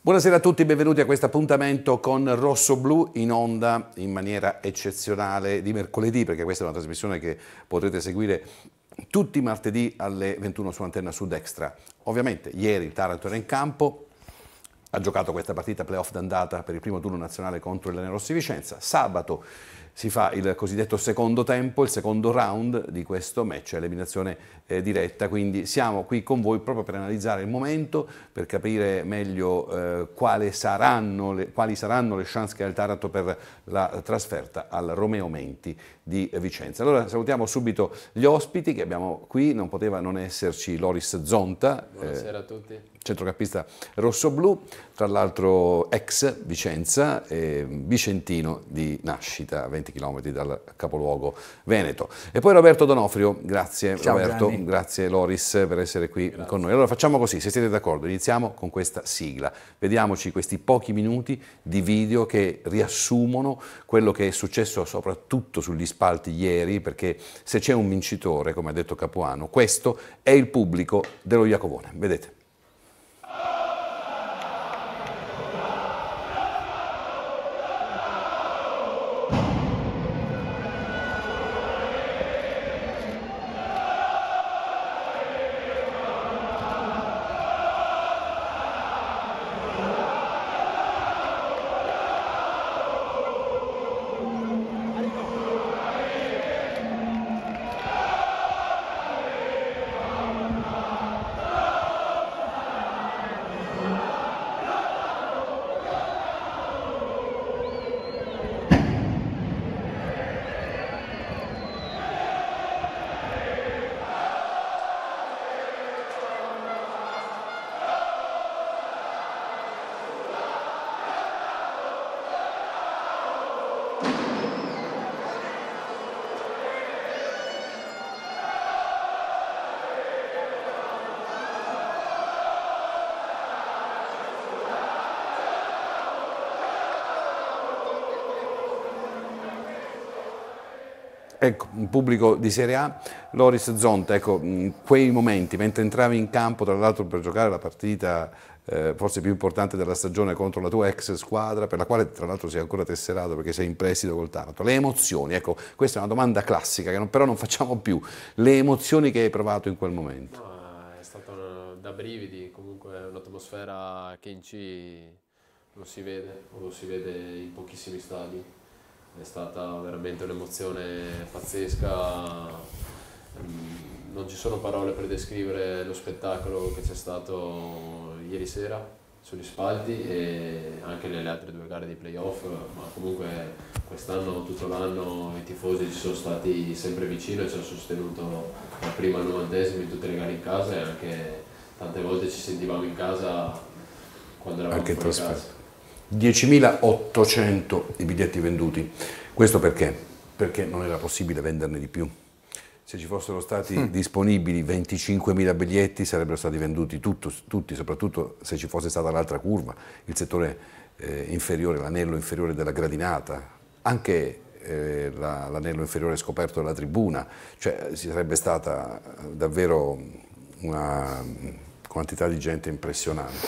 Buonasera a tutti, benvenuti a questo appuntamento con Rosso Blu in onda in maniera eccezionale di mercoledì, perché questa è una trasmissione che potrete seguire tutti i martedì alle 21 su Antenna Sud Extra. Ovviamente ieri il Taranto era in campo, ha giocato questa partita playoff d'andata per il primo turno nazionale contro il Rossi Vicenza. Sabato si fa il cosiddetto secondo tempo, il secondo round di questo match a eliminazione eh, diretta, quindi siamo qui con voi proprio per analizzare il momento, per capire meglio eh, quali, saranno le, quali saranno le chance che ha il Taranto per la trasferta al Romeo Menti di Vicenza. Allora salutiamo subito gli ospiti che abbiamo qui, non poteva non esserci Loris Zonta, eh, Buonasera eh, a tutti. centrocampista rosso-blu, tra l'altro ex Vicenza, eh, vicentino di nascita, 20 km dal capoluogo Veneto. E poi Roberto Donofrio, grazie Ciao, Roberto, Gianni. grazie Loris per essere qui grazie. con noi. Allora facciamo così, se siete d'accordo, iniziamo con questa sigla, vediamoci questi pochi minuti di video che riassumono quello che è successo soprattutto sugli spalti ieri, perché se c'è un vincitore, come ha detto Capuano, questo è il pubblico dello Iacovone. Vedete. Ecco, un pubblico di Serie A, Loris Zonta, ecco, mm, quei momenti, mentre entravi in campo, tra l'altro per giocare la partita eh, forse più importante della stagione contro la tua ex squadra, per la quale tra l'altro sei ancora tesserato perché sei in prestito col Taranto. Le emozioni, ecco, questa è una domanda classica che non, però non facciamo più. Le emozioni che hai provato in quel momento? No, è stata eh, da brividi, comunque un'atmosfera che in C non si vede o lo si vede in pochissimi stadi è stata veramente un'emozione pazzesca. Mm, non ci sono parole per descrivere lo spettacolo che c'è stato ieri sera sugli spalti e anche nelle altre due gare di playoff, ma comunque quest'anno, tutto l'anno, i tifosi ci sono stati sempre vicino e ci hanno sostenuto dal prima al novantesimo in tutte le gare in casa e anche tante volte ci sentivamo in casa quando eravamo anche fuori casa. 10.800 i biglietti venduti. Questo perché? Perché non era possibile venderne di più. Se ci fossero stati mm. disponibili 25.000 biglietti sarebbero stati venduti tutto, tutti, soprattutto se ci fosse stata l'altra curva, il settore eh, inferiore, l'anello inferiore della gradinata, anche eh, la, l'anello inferiore scoperto della tribuna, cioè si sarebbe stata eh, davvero una mm, quantità di gente impressionante.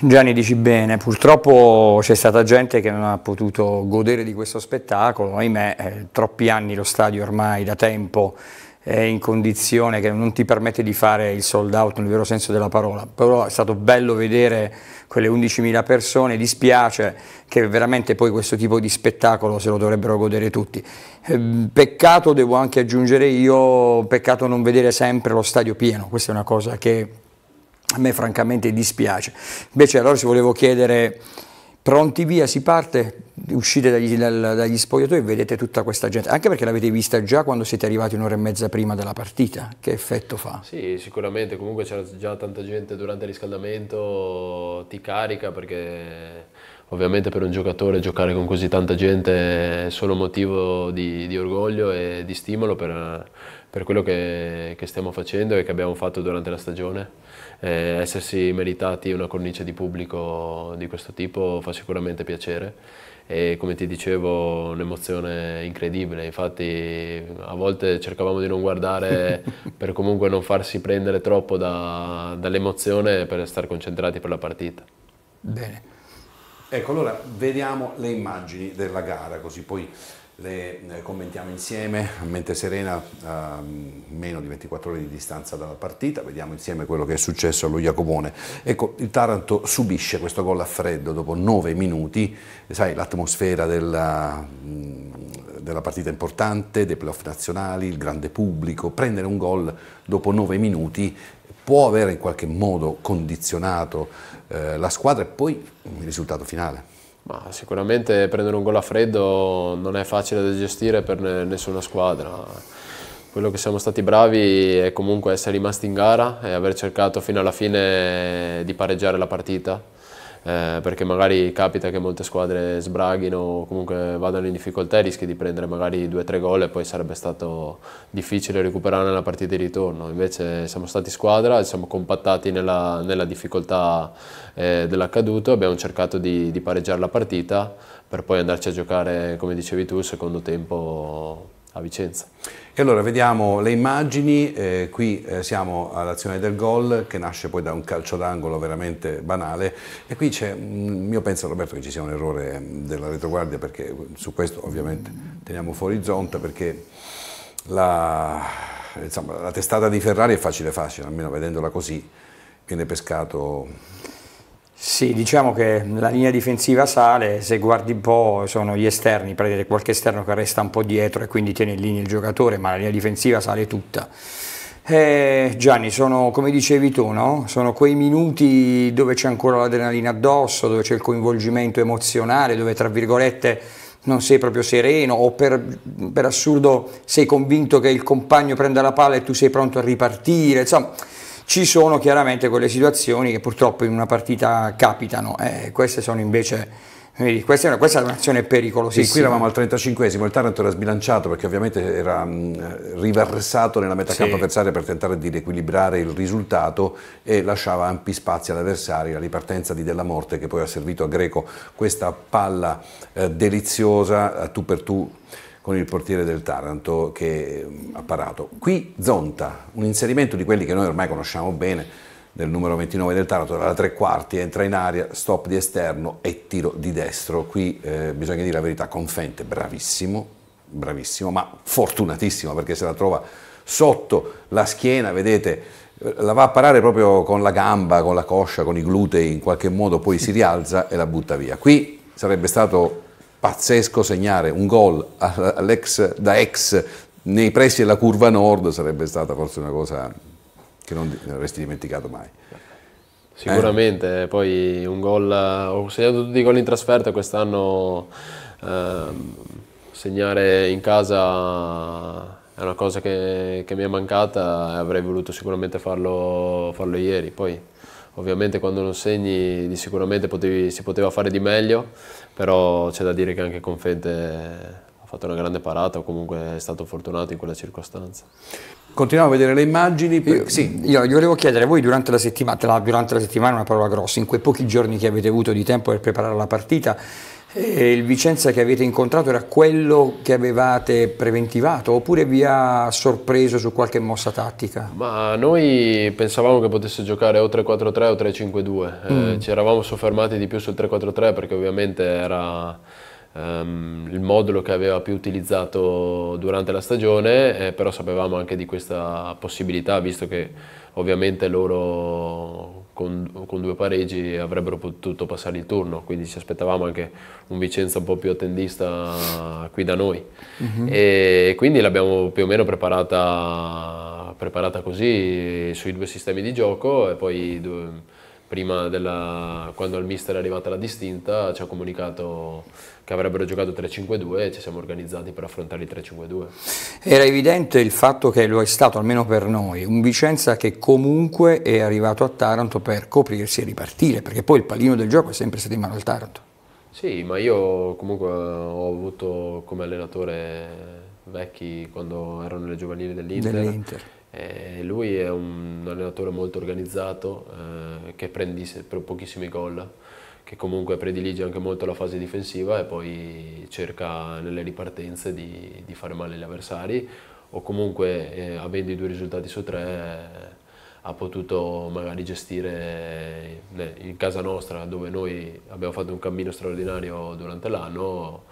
Gianni dici bene, purtroppo c'è stata gente che non ha potuto godere di questo spettacolo, ahimè eh, troppi anni lo stadio ormai da tempo è in condizione che non ti permette di fare il sold out nel vero senso della parola, però è stato bello vedere quelle 11.000 persone, dispiace che veramente poi questo tipo di spettacolo se lo dovrebbero godere tutti. Eh, peccato, devo anche aggiungere io, peccato non vedere sempre lo stadio pieno, questa è una cosa che a me francamente dispiace. Invece allora se volevo chiedere, pronti via, si parte, uscite dagli, dal, dagli spogliatoi e vedete tutta questa gente, anche perché l'avete vista già quando siete arrivati un'ora e mezza prima della partita, che effetto fa? Sì, sicuramente, comunque c'era già tanta gente durante il riscaldamento, ti carica perché ovviamente per un giocatore giocare con così tanta gente è solo motivo di, di orgoglio e di stimolo per, per quello che, che stiamo facendo e che abbiamo fatto durante la stagione eh, essersi meritati una cornice di pubblico di questo tipo fa sicuramente piacere e come ti dicevo un'emozione incredibile, infatti a volte cercavamo di non guardare per comunque non farsi prendere troppo da, dall'emozione per stare concentrati per la partita. Bene. Ecco, allora vediamo le immagini della gara così poi le eh, commentiamo insieme a mente serena a mm, meno di 24 ore di distanza dalla partita, vediamo insieme quello che è successo allo Iacomone. Ecco, il Taranto subisce questo gol a freddo dopo 9 minuti, sai l'atmosfera della, mm, della partita importante, dei playoff nazionali, il grande pubblico, prendere un gol dopo 9 minuti può avere in qualche modo condizionato eh, la squadra e poi il risultato finale. Ma sicuramente prendere un gol a freddo non è facile da gestire per nessuna squadra. Quello che siamo stati bravi è comunque essere rimasti in gara e aver cercato fino alla fine di pareggiare la partita eh, perché magari capita che molte squadre sbraghino o comunque vadano in difficoltà e rischi di prendere magari due o tre gol e poi sarebbe stato difficile recuperare nella partita di ritorno. Invece siamo stati squadra, siamo compattati nella, nella difficoltà eh, dell'accaduto, abbiamo cercato di, di pareggiare la partita per poi andarci a giocare, come dicevi tu, il secondo tempo a Vicenza. E allora vediamo le immagini, eh, qui eh, siamo all'azione del gol che nasce poi da un calcio d'angolo veramente banale e qui c'è, mm, io penso Roberto che ci sia un errore mm, della retroguardia perché mm, su questo ovviamente teniamo fuori zonta perché la, insomma, la testata di Ferrari è facile facile, almeno vedendola così viene pescato sì, diciamo che la linea difensiva sale, se guardi un po' sono gli esterni, prendere qualche esterno che resta un po' dietro e quindi tiene in linea il giocatore, ma la linea difensiva sale tutta. Eh, Gianni, sono come dicevi tu, no? sono quei minuti dove c'è ancora l'adrenalina addosso, dove c'è il coinvolgimento emozionale, dove tra virgolette non sei proprio sereno o per, per assurdo sei convinto che il compagno prenda la palla e tu sei pronto a ripartire, insomma ci sono chiaramente quelle situazioni che purtroppo in una partita capitano, eh, queste sono invece... questa, è una, questa è un'azione pericolosissima. Sì, qui eravamo al 35esimo, il Taranto era sbilanciato perché ovviamente era mh, mm, riversato nella metà sì. campo avversaria per tentare di riequilibrare il risultato e lasciava ampi spazi all'avversario, la ripartenza di Della Morte che poi ha servito a Greco questa palla eh, deliziosa tu per tu con il portiere del Taranto che mm, ha parato. Qui Zonta, un inserimento di quelli che noi ormai conosciamo bene, del numero 29 del Taranto, dalla tre quarti, entra in aria, stop di esterno e tiro di destro. Qui eh, bisogna dire la verità, Confente bravissimo, bravissimo, ma fortunatissimo perché se la trova sotto la schiena, vedete, eh, la va a parare proprio con la gamba, con la coscia, con i glutei, in qualche modo poi si rialza e la butta via. Qui sarebbe stato pazzesco segnare un gol da ex nei pressi della curva nord sarebbe stata forse una cosa che non avresti dimenticato mai. Sicuramente, eh. poi un gol, ho segnato tutti i gol in trasferta quest'anno, ehm, segnare in casa è una cosa che, che mi è mancata e avrei voluto sicuramente farlo, farlo, ieri, poi ovviamente quando non segni sicuramente potevi, si poteva fare di meglio però c'è da dire che anche con Fede ha fatto una grande parata o comunque è stato fortunato in quella circostanza. Continuiamo a vedere le immagini. Io, sì, io gli volevo chiedere, voi durante la settimana, durante la settimana una parola grossa, in quei pochi giorni che avete avuto di tempo per preparare la partita, e il Vicenza che avete incontrato era quello che avevate preventivato oppure vi ha sorpreso su qualche mossa tattica? Ma noi pensavamo che potesse giocare o 3-4-3 o 3-5-2, eh, mm. eh, ci eravamo soffermati di più sul 3-4-3 perché ovviamente era ehm, il modulo che aveva più utilizzato durante la stagione, eh, però sapevamo anche di questa possibilità visto che ovviamente loro con, con, due pareggi avrebbero potuto passare il turno, quindi ci aspettavamo anche un Vicenza un po' più attendista qui da noi. Uh-huh. E quindi l'abbiamo più o meno preparata, preparata, così sui due sistemi di gioco e poi due, prima della, quando al mister è arrivata la distinta ci ha comunicato che avrebbero giocato 3-5-2 e ci siamo organizzati per affrontare i 3-5-2. Era evidente il fatto che lo è stato, almeno per noi, un Vicenza che comunque è arrivato a Taranto per coprirsi e ripartire, perché poi il pallino del gioco è sempre stato in mano al Taranto. Sì, ma io comunque ho avuto come allenatore vecchi quando ero nelle giovanili dell'Inter. dell'Inter. Eh, lui è un allenatore molto organizzato eh, che prende pochissimi gol che comunque predilige anche molto la fase difensiva e poi cerca nelle ripartenze di, di fare male agli avversari o comunque eh, avendo i due risultati su tre eh, ha potuto magari gestire eh, in casa nostra dove noi abbiamo fatto un cammino straordinario durante l'anno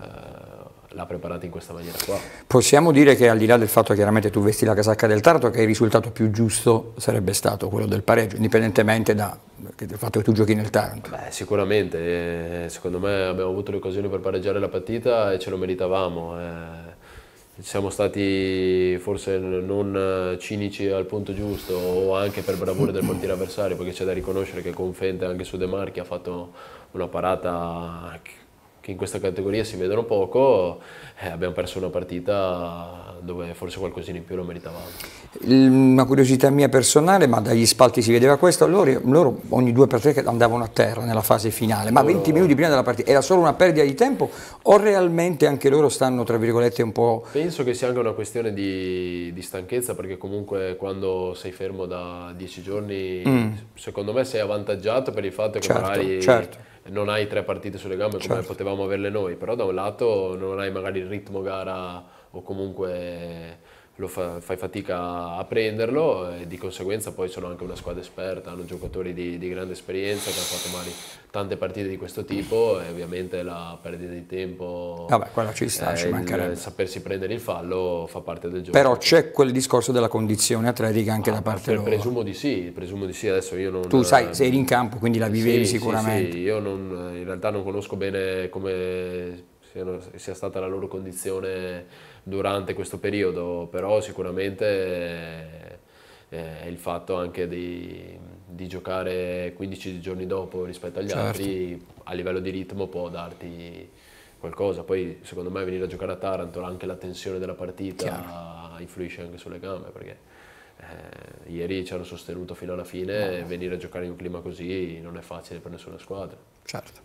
eh, l'ha preparata in questa maniera qua. Possiamo dire che al di là del fatto che chiaramente tu vesti la casacca del Taranto, che il risultato più giusto sarebbe stato quello del pareggio, indipendentemente da, dal fatto che tu giochi nel Taranto. Beh, sicuramente, eh, secondo me abbiamo avuto le occasioni per pareggiare la partita e ce lo meritavamo. Eh siamo stati forse non cinici al punto giusto o anche per bravura del portiere avversario perché c'è da riconoscere che Confente anche su De Marchi ha fatto una parata che in questa categoria si vedono poco, eh, abbiamo perso una partita dove forse qualcosina in più lo meritavamo. Una curiosità mia personale, ma dagli spalti si vedeva questo, loro, loro ogni due per tre andavano a terra nella fase finale, ma loro... 20 minuti prima della partita era solo una perdita di tempo o realmente anche loro stanno tra virgolette un po'... Penso che sia anche una questione di, di stanchezza perché comunque quando sei fermo da 10 giorni mm. secondo me sei avvantaggiato per il fatto che certo, magari... Certo non hai tre partite sulle gambe come certo. potevamo averle noi, però da un lato non hai magari il ritmo gara o comunque fa, fai fatica a prenderlo e di conseguenza poi sono anche una squadra esperta, hanno giocatori di, di grande esperienza che hanno fatto male tante partite di questo tipo e ovviamente la perdita di tempo, Vabbè, ci sta, ci eh, mancherebbe. Il sapersi prendere il fallo fa parte del gioco. Però c'è quel discorso della condizione atletica anche ah, da parte loro. Presumo di sì, presumo di sì, adesso io non... Tu sai, sei in eh, campo quindi la vivevi sì, sicuramente. Sì, sì. io non, eh, in realtà non conosco bene come sia stata la loro condizione durante questo periodo, però sicuramente eh, eh, il fatto anche di, di, giocare 15 giorni dopo rispetto agli certo. altri a livello di ritmo può darti qualcosa. Poi secondo me venire a giocare a Taranto, anche la tensione della partita Chiaro. influisce anche sulle gambe perché... Eh, ieri ci hanno sostenuto fino alla fine no. e venire a giocare in un clima così non è facile per nessuna squadra. Certo.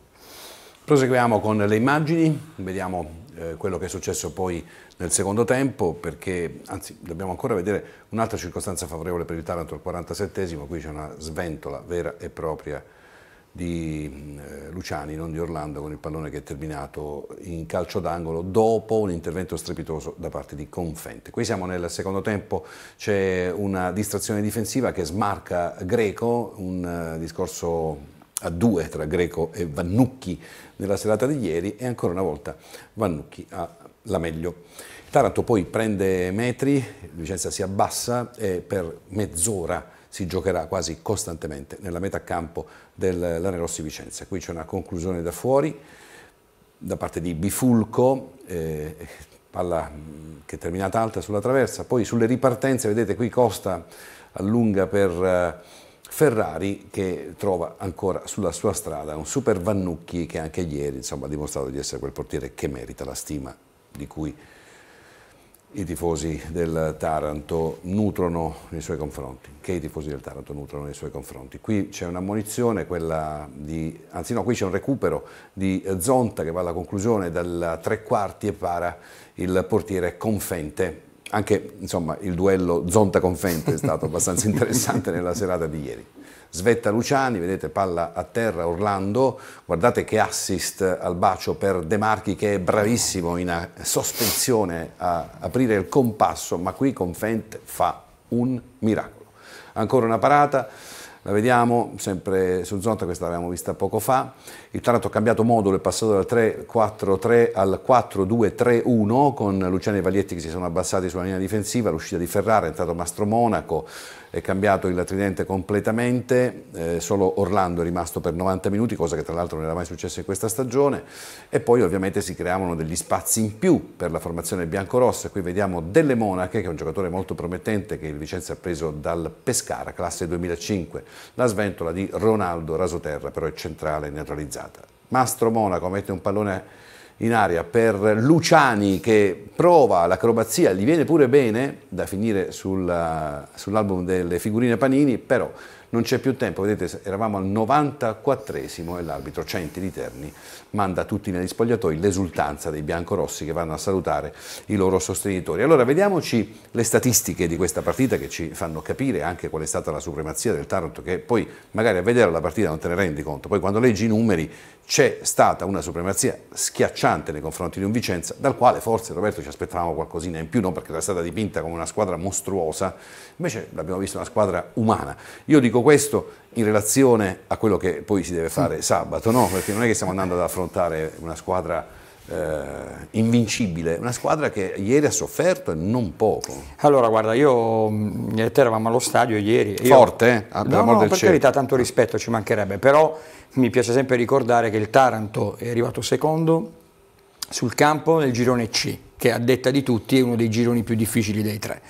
Proseguiamo con le immagini, vediamo eh, quello che è successo poi nel secondo tempo, perché anzi dobbiamo ancora vedere un'altra circostanza favorevole per il Taranto al 47esimo, qui c'è una sventola vera e propria di eh, Luciani, non di Orlando, con il pallone che è terminato in calcio d'angolo dopo un intervento strepitoso da parte di Confente. Qui siamo nel secondo tempo, c'è una distrazione difensiva che smarca Greco, un eh, discorso a due tra Greco e Vannucchi nella serata di ieri e ancora una volta Vannucchi ha la meglio. Taranto poi prende metri, Vicenza si abbassa e per mezz'ora si giocherà quasi costantemente nella metà campo dell'Anerossi Vicenza. Qui c'è una conclusione da fuori da parte di Bifulco, eh, palla mm, che è terminata alta sulla traversa, poi sulle ripartenze, vedete qui Costa allunga per... Eh, Ferrari che trova ancora sulla sua strada un super Vannucchi che anche ieri insomma, ha dimostrato di essere quel portiere che merita la stima di cui i tifosi del Taranto nutrono nei suoi confronti, che i tifosi del Taranto nutrono nei suoi confronti. Qui c'è un'ammonizione, quella di, anzi no, qui c'è un recupero di Zonta che va alla conclusione dal tre quarti e para il portiere Confente anche insomma, il duello Zonta con Fente è stato abbastanza interessante nella serata di ieri. Svetta Luciani, vedete palla a terra Orlando, guardate che assist al bacio per De Marchi che è bravissimo in eh, sospensione a aprire il compasso, ma qui con Fent fa un miracolo. Ancora una parata la vediamo sempre su Zonta, questa l'abbiamo vista poco fa. Il Taranto ha cambiato modulo, è passato dal 3-4-3 al 4-2-3-1 con Luciani e Valietti che si sono abbassati sulla linea difensiva, l'uscita di Ferrara, è entrato Mastro Monaco, è cambiato il tridente completamente, eh, solo Orlando è rimasto per 90 minuti, cosa che tra l'altro non era mai successa in questa stagione, e poi ovviamente si creavano degli spazi in più per la formazione biancorossa, qui vediamo Delle Monache, che è un giocatore molto promettente che il Vicenza ha preso dal Pescara, classe 2005, la sventola di Ronaldo Rasoterra, però è centrale nel realizzata. Mastro Monaco mette un pallone in aria per Luciani che prova l'acrobazia, gli viene pure bene da finire sul, eh, sull'album delle figurine Panini, però non c'è più tempo, vedete eravamo al 94esimo e l'arbitro Centi di Terni manda tutti negli spogliatoi l'esultanza dei biancorossi che vanno a salutare i loro sostenitori. Allora vediamoci le statistiche di questa partita che ci fanno capire anche qual è stata la supremazia del Taranto che poi magari a vedere la partita non te ne rendi conto, poi quando leggi i numeri c'è stata una supremazia schiacciante nei confronti di un Vicenza dal quale forse Roberto ci aspettavamo qualcosina in più, non perché era stata dipinta come una squadra mostruosa, invece l'abbiamo vista una squadra umana. Io dico questo in relazione a quello che poi si deve fare sabato, no? perché non è che stiamo andando ad affrontare una squadra eh, invincibile, una squadra che ieri ha sofferto non poco. Allora guarda, io mm, e te eravamo allo stadio ieri. Io, Forte? Eh? No, no, per cielo. carità, tanto rispetto ci mancherebbe, però mi piace sempre ricordare che il Taranto è arrivato secondo sul campo nel girone C, che a detta di tutti è uno dei gironi più difficili dei tre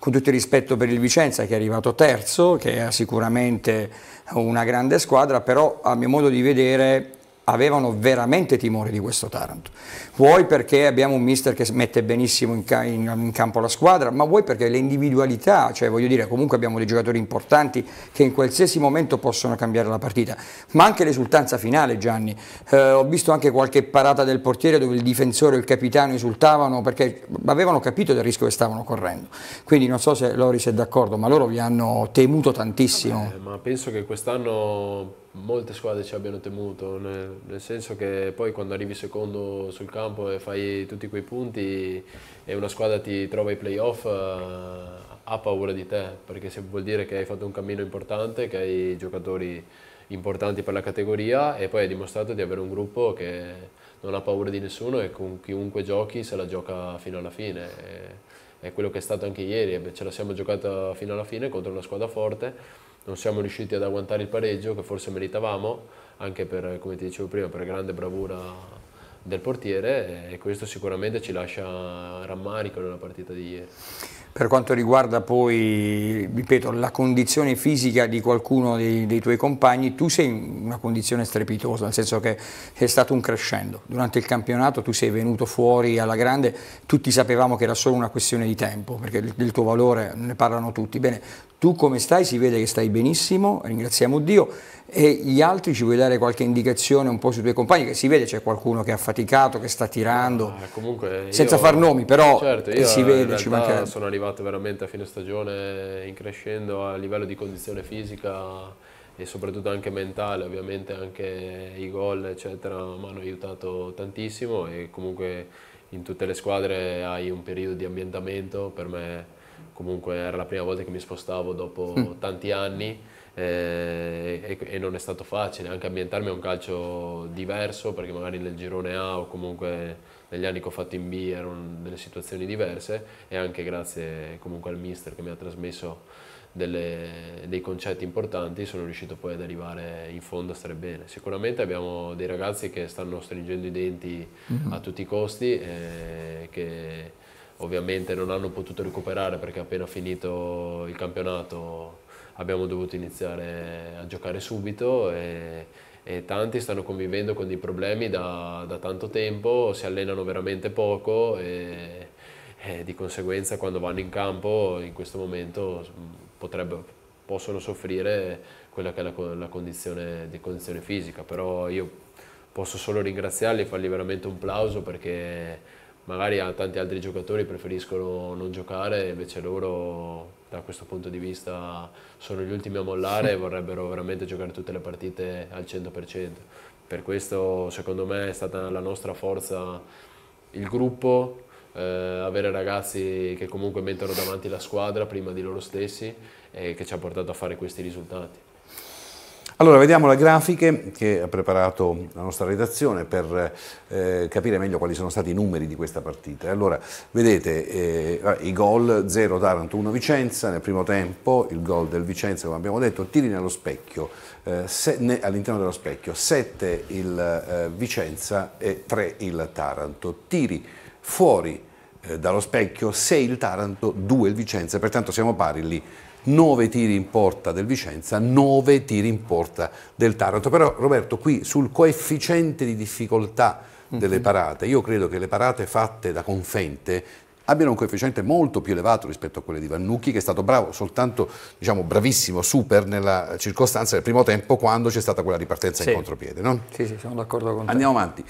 con tutto il rispetto per il Vicenza che è arrivato terzo, che è sicuramente una grande squadra, però a mio modo di vedere avevano veramente timore di questo Taranto. Vuoi perché abbiamo un mister che mette benissimo in, ca in, in, campo la squadra, ma vuoi perché le individualità, cioè voglio dire, comunque abbiamo dei giocatori importanti che in qualsiasi momento possono cambiare la partita, ma anche l'esultanza finale Gianni. Eh, ho visto anche qualche parata del portiere dove il difensore e il capitano esultavano perché avevano capito del rischio che stavano correndo. Quindi non so se Loris è d'accordo, ma loro vi hanno temuto tantissimo. Eh, ma penso che quest'anno molte squadre ci abbiano temuto, nel, nel, senso che poi quando arrivi secondo sul campo e fai tutti quei punti e una squadra ti trova ai playoff eh, ha paura di te, perché vuol dire che hai fatto un cammino importante, che hai giocatori importanti per la categoria e poi hai dimostrato di avere un gruppo che non ha paura di nessuno e con chiunque giochi se la gioca fino alla fine. È quello che è stato anche ieri, ce la siamo giocata fino alla fine contro una squadra forte non siamo riusciti ad agguantare il pareggio che forse meritavamo, anche per, come ti dicevo prima, per grande bravura del portiere e questo sicuramente ci lascia rammarico nella partita di ieri. Per quanto riguarda poi, ripeto, la condizione fisica di qualcuno dei, dei, tuoi compagni, tu sei in una condizione strepitosa, nel senso che è stato un crescendo. Durante il campionato tu sei venuto fuori alla grande, tutti sapevamo che era solo una questione di tempo, perché del tuo valore ne parlano tutti. Bene, tu come stai? Si vede che stai benissimo, ringraziamo Dio. E gli altri ci vuoi dare qualche indicazione un po' sui tuoi compagni? Che si vede c'è qualcuno che ha faticato, che sta tirando, ah, senza io, far nomi, però certo, eh, io si vede. Ci manca... Sono arrivato veramente a fine stagione in crescendo a livello di condizione fisica e soprattutto anche mentale, ovviamente anche i gol eccetera mi hanno aiutato tantissimo e comunque in tutte le squadre hai un periodo di ambientamento, per me comunque era la prima volta che mi spostavo dopo mm. tanti anni eh, e, e, non è stato facile anche ambientarmi a un calcio diverso perché magari nel girone A o comunque negli anni che ho fatto in B erano delle situazioni diverse e anche grazie comunque al mister che mi ha trasmesso delle, dei concetti importanti sono riuscito poi ad arrivare in fondo a stare bene. Sicuramente abbiamo dei ragazzi che stanno stringendo i denti mm-hmm. a tutti i costi e eh, che ovviamente non hanno potuto recuperare perché appena finito il campionato abbiamo dovuto iniziare a giocare subito e, e tanti stanno convivendo con dei problemi da, da tanto tempo, si allenano veramente poco e, e, di conseguenza quando vanno in campo in questo momento potrebbero, possono soffrire quella che è la, la condizione, di condizione fisica, però io posso solo ringraziarli e fargli veramente un plauso perché magari tanti altri giocatori preferiscono non giocare, invece loro da questo punto di vista sono gli ultimi a mollare e vorrebbero veramente giocare tutte le partite al 100%. Per questo secondo me è stata la nostra forza il gruppo, eh, avere ragazzi che comunque mettono davanti la squadra prima di loro stessi e che ci ha portato a fare questi risultati. Allora, vediamo le grafiche che ha preparato la nostra redazione per eh, capire meglio quali sono stati i numeri di questa partita. Allora, vedete eh, ah, i gol 0 Taranto 1 Vicenza, nel primo tempo il gol del Vicenza, come abbiamo detto, tiri specchio, eh, all'interno dello specchio, 7 il eh, Vicenza e 3 il Taranto. Tiri fuori eh, dallo specchio, 6 il Taranto, 2 il Vicenza, pertanto siamo pari lì 9 tiri in porta del Vicenza, 9 tiri in porta del Taranto. Però Roberto, qui sul coefficiente di difficoltà delle mhm. parate, io credo che le parate fatte da Confente abbiano un coefficiente molto più elevato rispetto a quelle di Vannucchi, che è stato bravo, soltanto diciamo, bravissimo, super nella circostanza del primo tempo quando c'è stata quella ripartenza sì. in contropiede. No? Sì, sì, sono d'accordo con te. Andiamo avanti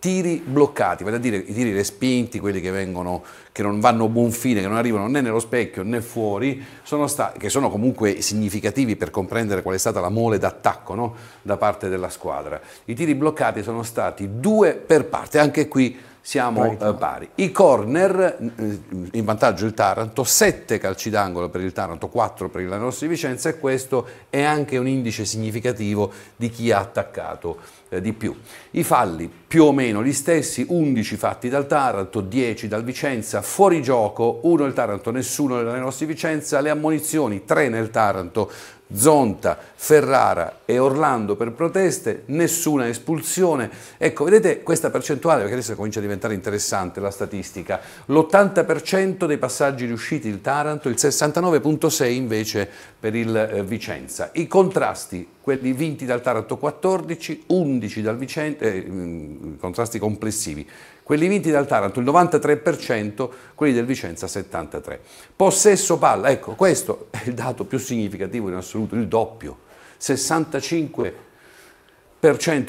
tiri bloccati, vale a dire i tiri respinti, quelli che, vengono, che non vanno a buon fine, che non arrivano né nello specchio né fuori, sono che sono comunque significativi per comprendere qual è stata la mole d'attacco no? da parte della squadra. I tiri bloccati sono stati due per parte, anche qui siamo parità. Eh, pari. I corner, mm, in vantaggio il Taranto, 7 calci d'angolo per il Taranto, 4 per il Lanossi Vicenza e questo è anche un indice significativo di chi ha attaccato eh, di più. I falli più o meno gli stessi, 11 fatti dal Taranto, 10 dal Vicenza, fuori gioco, 1 il Taranto, nessuno della Lanossi Vicenza, le ammonizioni, 3 nel Taranto, Zonta, Ferrara e Orlando per proteste, nessuna espulsione. Ecco, vedete questa percentuale, perché adesso comincia a diventare interessante la statistica, l'80% dei passaggi riusciti il Taranto, il 69.6 invece per il eh, Vicenza. I contrasti, quelli vinti dal Taranto 14, 11 dal Vicenza, eh, mm, contrasti complessivi, quelli vinti dal Taranto il 93%, quelli del Vicenza 73%. Possesso palla, ecco, questo è il dato più significativo in assoluto, il doppio, 65%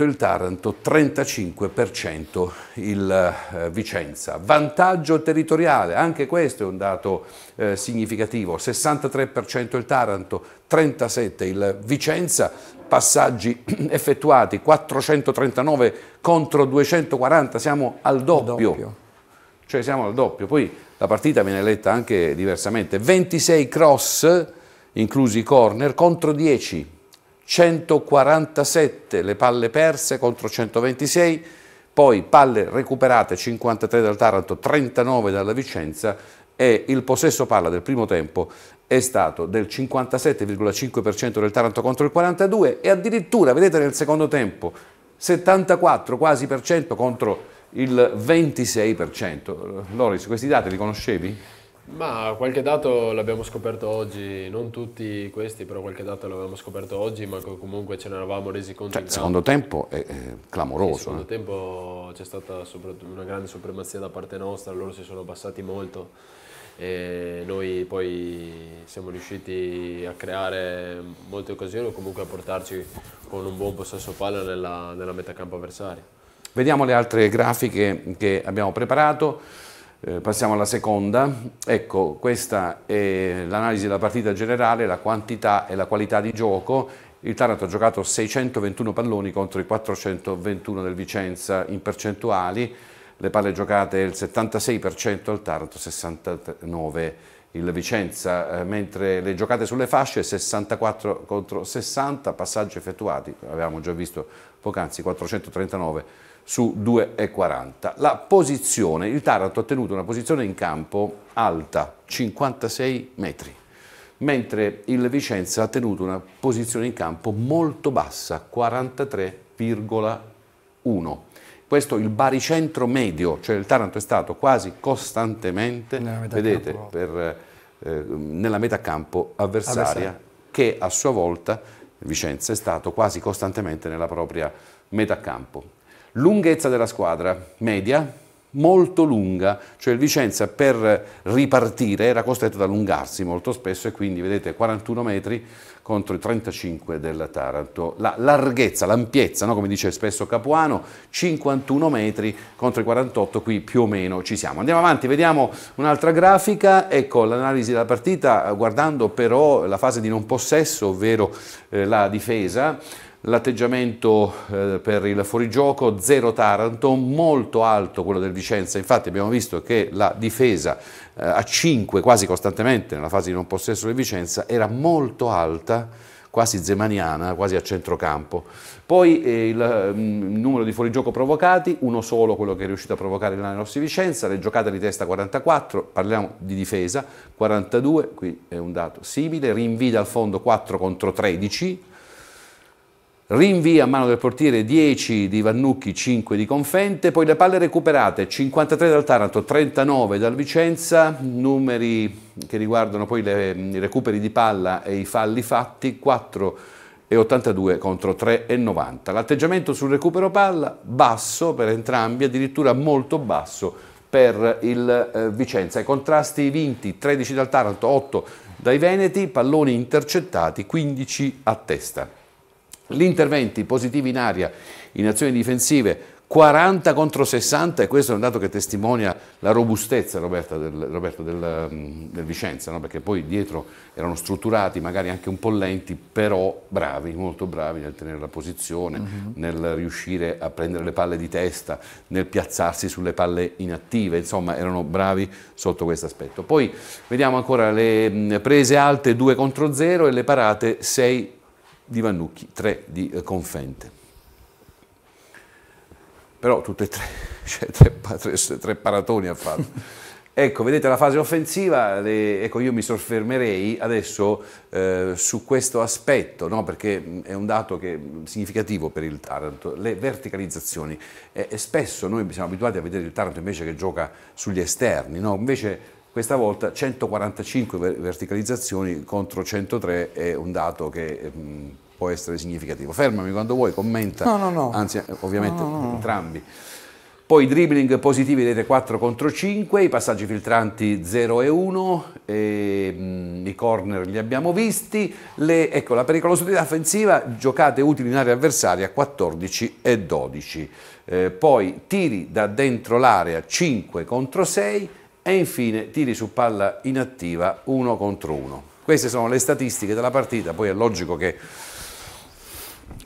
il Taranto, 35% il eh, Vicenza. Vantaggio territoriale, anche questo è un dato eh, significativo, 63% il Taranto, 37% il Vicenza, passaggi effettuati, 439 contro 240, siamo al doppio. doppio. Cioè siamo al doppio. Poi la partita viene letta anche diversamente. 26 cross, inclusi i corner, contro 10. 147 le palle perse contro 126, poi palle recuperate 53 dal Taranto, 39 dalla Vicenza e il possesso palla del primo tempo è stato del 57,5% del Taranto contro il 42% e addirittura, vedete nel secondo tempo, 74 quasi per cento contro il 26%. Loris, questi dati li conoscevi? Ma qualche dato l'abbiamo scoperto oggi, non tutti questi, però qualche dato l'abbiamo scoperto oggi, ma comunque ce ne eravamo resi conto. Cioè, il secondo tempo è, è clamoroso. Sì, eh, secondo eh. tempo c'è stata una grande supremazia da parte nostra, loro si sono abbassati molto e noi poi siamo riusciti a creare molte occasioni o comunque a portarci con un buon possesso palla nella, nella campo avversaria. Vediamo le altre grafiche che abbiamo preparato. Eh, passiamo alla seconda. Ecco, questa è l'analisi della partita generale, la quantità e la qualità di gioco. Il Taranto ha giocato 621 palloni contro i 421 del Vicenza in percentuali le palle giocate il 76% al Taranto, 69% il Vicenza, eh, mentre le giocate sulle fasce 64 contro 60, passaggi effettuati, avevamo già visto poc'anzi, 439 su 2,40. La posizione, il Taranto ha tenuto una posizione in campo alta, 56 metri, mentre il Vicenza ha tenuto una posizione in campo molto bassa, 43,2 1. Questo il baricentro medio, cioè il Taranto è stato quasi costantemente, nella vedete, per, eh, nella metà campo avversaria, avversaria, che a sua volta Vicenza è stato quasi costantemente nella propria metà campo. Lunghezza della squadra media molto lunga, cioè il Vicenza per ripartire era costretto ad allungarsi molto spesso e quindi vedete 41 metri contro i 35 del Taranto. La larghezza, l'ampiezza, no? come dice spesso Capuano, 51 metri contro i 48, qui più o meno ci siamo. Andiamo avanti, vediamo un'altra grafica, ecco l'analisi della partita guardando però la fase di non possesso, ovvero eh, la difesa. L'atteggiamento eh, per il fuorigioco 0 Taranto, molto alto quello del Vicenza, infatti abbiamo visto che la difesa eh, a 5 quasi costantemente nella fase di non possesso del Vicenza era molto alta quasi zemaniana, quasi a centrocampo. Poi eh, il mm, numero di fuorigioco provocati, uno solo quello che è riuscito a provocare la Rossi Vicenza, le giocate di testa 44, parliamo di difesa, 42, qui è un dato simile, rinvida al fondo 4 contro 13, rinvia a mano del portiere 10 di Vannucchi, 5 di Confente, poi le palle recuperate 53 dal Taranto, 39 dal Vicenza, numeri che riguardano poi le, i recuperi di palla e i falli fatti, 4 e 82 contro 3,90. L'atteggiamento sul recupero palla basso per entrambi, addirittura molto basso per il eh, Vicenza. I contrasti vinti, 13 dal Taranto, 8 dai Veneti, palloni intercettati, 15 a testa. Gli interventi positivi in aria, in azioni difensive, 40 contro 60 e questo è un dato che testimonia la robustezza Roberta, del, Roberto del, mm, del Vicenza, no? perché poi dietro erano strutturati, magari anche un po' lenti, però bravi, molto bravi nel tenere la posizione, uh mhm. -huh. nel riuscire a prendere le palle di testa, nel piazzarsi sulle palle inattive, insomma erano bravi sotto questo aspetto. Poi vediamo ancora le mm, prese alte 2 contro 0 e le parate 6 contro di Vannucchi, tre di eh, Confente. Però tutte e tre, cioè tre, tre, tre paratoni ha fatto. Ecco, vedete la fase offensiva, le, ecco, io mi soffermerei adesso eh, su questo aspetto, no? perché è un dato che, è significativo per il Taranto, le verticalizzazioni. E, e spesso noi siamo abituati a vedere il Taranto invece che gioca sugli esterni, no? invece questa volta 145 verticalizzazioni contro 103 è un dato che mh, ehm, può essere significativo. Fermami quando vuoi, commenta, no, no, no. anzi eh, ovviamente entrambi. Poi dribbling positivi vedete 4 contro 5, i passaggi filtranti 0 e 1, e, mh, i corner li abbiamo visti, le, ecco, la pericolosità offensiva giocate utili in area avversaria 14 e 12, eh, poi tiri da dentro l'area 5 contro 6, e infine tiri su palla inattiva 1 contro 1. Queste sono le statistiche della partita, poi è logico che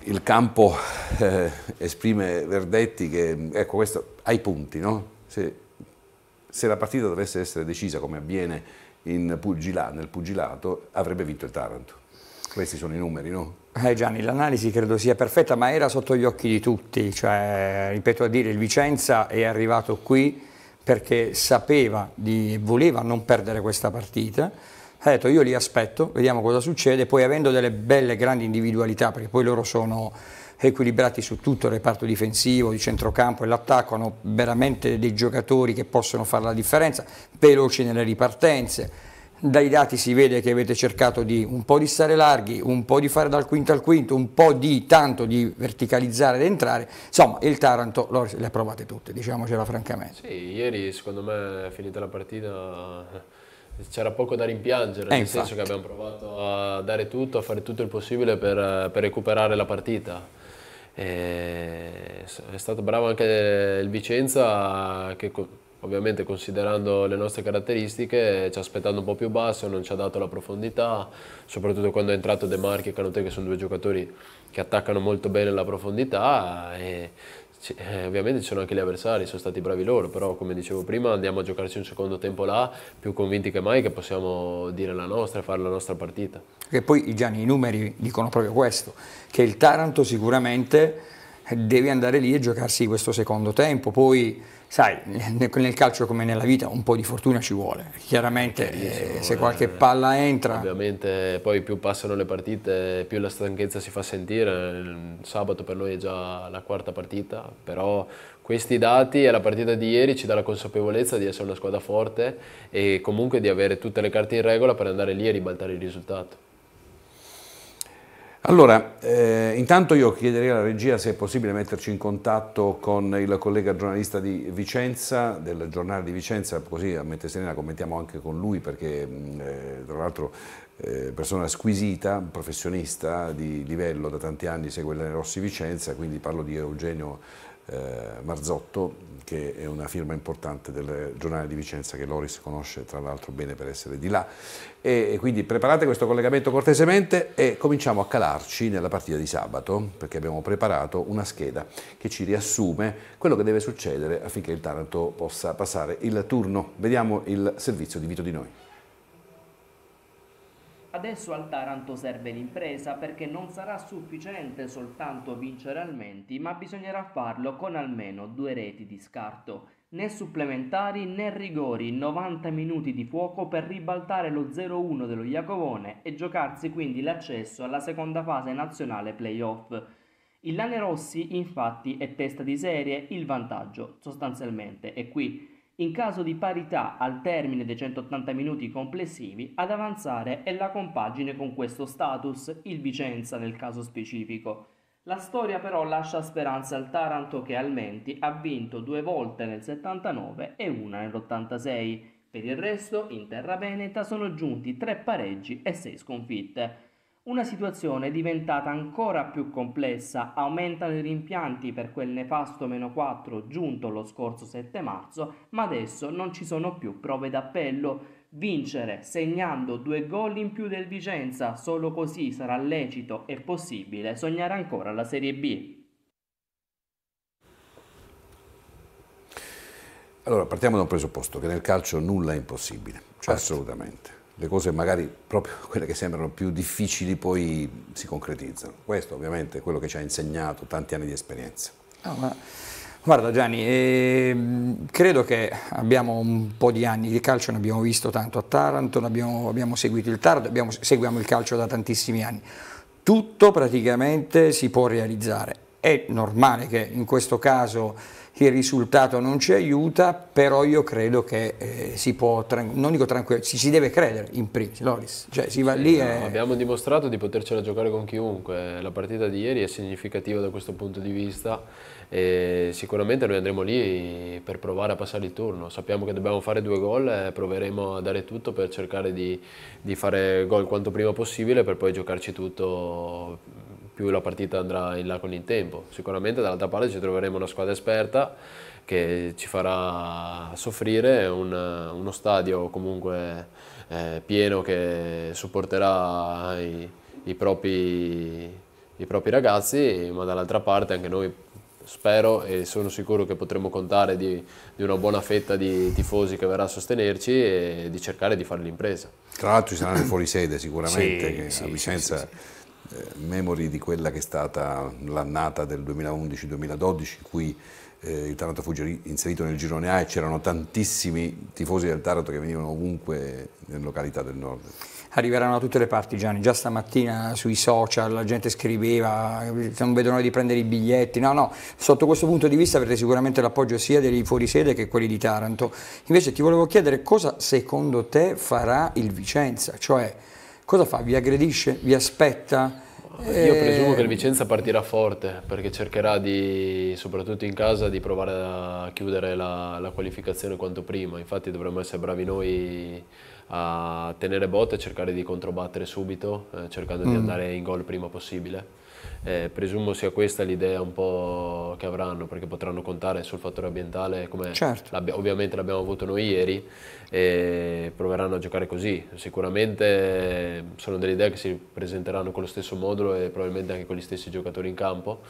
il campo eh, esprime verdetti che, ecco questo, ai punti, no? se, se, la partita dovesse essere decisa come avviene pugila, nel pugilato, avrebbe vinto il Taranto. Questi sono i numeri, no? Eh Gianni, l'analisi credo sia perfetta, ma era sotto gli occhi di tutti, cioè, ripeto a dire, il Vicenza è arrivato qui perché sapeva e voleva non perdere questa partita, ha detto io li aspetto, vediamo cosa succede, poi avendo delle belle grandi individualità, perché poi loro sono equilibrati su tutto il reparto difensivo, di centrocampo e l'attacco, hanno veramente dei giocatori che possono fare la differenza, veloci nelle ripartenze, dai dati si vede che avete cercato di un po' di stare larghi, un po' di fare dal quinto al quinto, un po' di tanto di verticalizzare ed entrare, insomma il Taranto le ha provate tutte, diciamocela francamente. Sì, ieri secondo me finita la partita c'era poco da rimpiangere, eh, nel infatti. senso che abbiamo provato a dare tutto, a fare tutto il possibile per, per recuperare la partita. E è stato bravo anche il Vicenza che ovviamente considerando le nostre caratteristiche ci ha aspettato un po' più basso, non ci ha dato la profondità, soprattutto quando è entrato De Marchi e Canotè che sono due giocatori che attaccano molto bene la profondità e eh, ovviamente ci sono anche gli avversari, sono stati bravi loro, però come dicevo prima andiamo a giocarci un secondo tempo là, più convinti che mai che possiamo dire la nostra e fare la nostra partita. E poi Gianni, i numeri dicono proprio questo, che il Taranto sicuramente eh, deve andare lì e giocarsi questo secondo tempo, poi sai, nel calcio come nella vita un po' di fortuna ci vuole. Chiaramente eh, eh se qualche eh. palla entra... Ovviamente poi più passano le partite, più la stanchezza si fa sentire. Il sabato per noi è già la quarta partita, però questi dati e la partita di ieri ci dà la consapevolezza di essere una squadra forte e comunque di avere tutte le carte in regola per andare lì e ribaltare il risultato. Allora, eh, intanto io chiederei alla regia se è possibile metterci in contatto con il collega giornalista di Vicenza, del giornale di Vicenza, così a mente serena commentiamo anche con lui perché mm, eh, tra l'altro eh, persona squisita, professionista di livello da tanti anni, segue l'Ene Rossi Vicenza, quindi parlo di Eugenio eh, Marzotto, che è una firma importante del giornale di Vicenza che Loris conosce tra l'altro bene per essere di là. E quindi preparate questo collegamento cortesemente e cominciamo a calarci nella partita di sabato perché abbiamo preparato una scheda che ci riassume quello che deve succedere affinché il Taranto possa passare il turno. Vediamo il servizio di Vito di Noi. Adesso al Taranto serve l'impresa perché non sarà sufficiente soltanto vincere al Almenti, ma bisognerà farlo con almeno due reti di scarto. Né supplementari né rigori, 90 minuti di fuoco per ribaltare lo 0-1 dello Iacovone e giocarsi quindi l'accesso alla seconda fase nazionale playoff. Il Lane Rossi infatti è testa di serie, il vantaggio sostanzialmente è qui in caso di parità al termine dei 180 minuti complessivi, ad avanzare è la compagine con questo status, il Vicenza nel caso specifico. La storia però lascia speranza al Taranto che Almenti ha vinto due volte nel 79 e una nell'86. Per il resto, in terra veneta sono giunti tre pareggi e sei sconfitte. Una situazione diventata ancora più complessa, aumentano i rimpianti per quel nefasto meno 4 giunto lo scorso 7 marzo, ma adesso non ci sono più prove d'appello. Vincere segnando due gol in più del Vicenza, solo così sarà lecito e possibile sognare ancora la Serie B. Allora, partiamo da un presupposto che nel calcio nulla è impossibile, cioè certo. assolutamente le cose magari proprio quelle che sembrano più difficili poi si concretizzano. Questo ovviamente è quello che ci ha insegnato tanti anni di esperienza. Oh, ma... Guarda Gianni, ehm, credo che abbiamo un po' di anni di calcio, ne abbiamo visto tanto a Taranto, abbiamo, abbiamo, seguito il Taranto, abbiamo, seguiamo il calcio da tantissimi anni. Tutto praticamente si può realizzare. È normale che in questo caso il risultato non ci aiuta, però io credo che eh, si può, non dico tranquillo, si, si deve credere in primis, Loris, cioè si va sì, lì no, e... Abbiamo dimostrato di potercela giocare con chiunque, la partita di ieri è significativa da questo punto di vista e sicuramente noi andremo lì per provare a passare il turno, sappiamo che dobbiamo fare due gol e proveremo a dare tutto per cercare di, di fare gol quanto prima possibile per poi giocarci tutto più la partita andrà in là con il tempo. Sicuramente dall'altra parte ci troveremo una squadra esperta che ci farà soffrire un, uno stadio comunque eh, pieno che supporterà i, i, propri, i propri ragazzi, ma dall'altra parte anche noi spero e sono sicuro che potremo contare di, di, una buona fetta di tifosi che verrà a sostenerci e di cercare di fare l'impresa. Tra l'altro ci saranno fuori sede sicuramente, sì, che sì, a Vicenza... Sì, eh, memori di quella che è stata l'annata del 2011-2012 in cui eh, il Taranto fu inserito nel girone A e c'erano tantissimi tifosi del Taranto che venivano ovunque nelle località del nord. Arriveranno da tutte le parti Gianni, già stamattina sui social la gente scriveva, non vedono di prendere i biglietti, no no, sotto questo punto di vista avrete sicuramente l'appoggio sia dei fuorisede che quelli di Taranto. Invece ti volevo chiedere cosa secondo te farà il Vicenza, cioè cosa fa? Vi aggredisce? Vi aspetta? Io eh, presumo che il Vicenza partirà forte perché cercherà di, soprattutto in casa, di provare a chiudere la, la, qualificazione quanto prima. Infatti dovremmo essere bravi noi a tenere botte e cercare di controbattere subito, eh, cercando mm. di andare in gol prima possibile. Eh, presumo sia questa l'idea un po' che avranno, perché potranno contare sul fattore ambientale come certo. l'abbi- ovviamente l'abbiamo avuto noi ieri e proveranno a giocare così. Sicuramente eh, sono delle idee che si presenteranno con lo stesso modulo e probabilmente anche con gli stessi giocatori in campo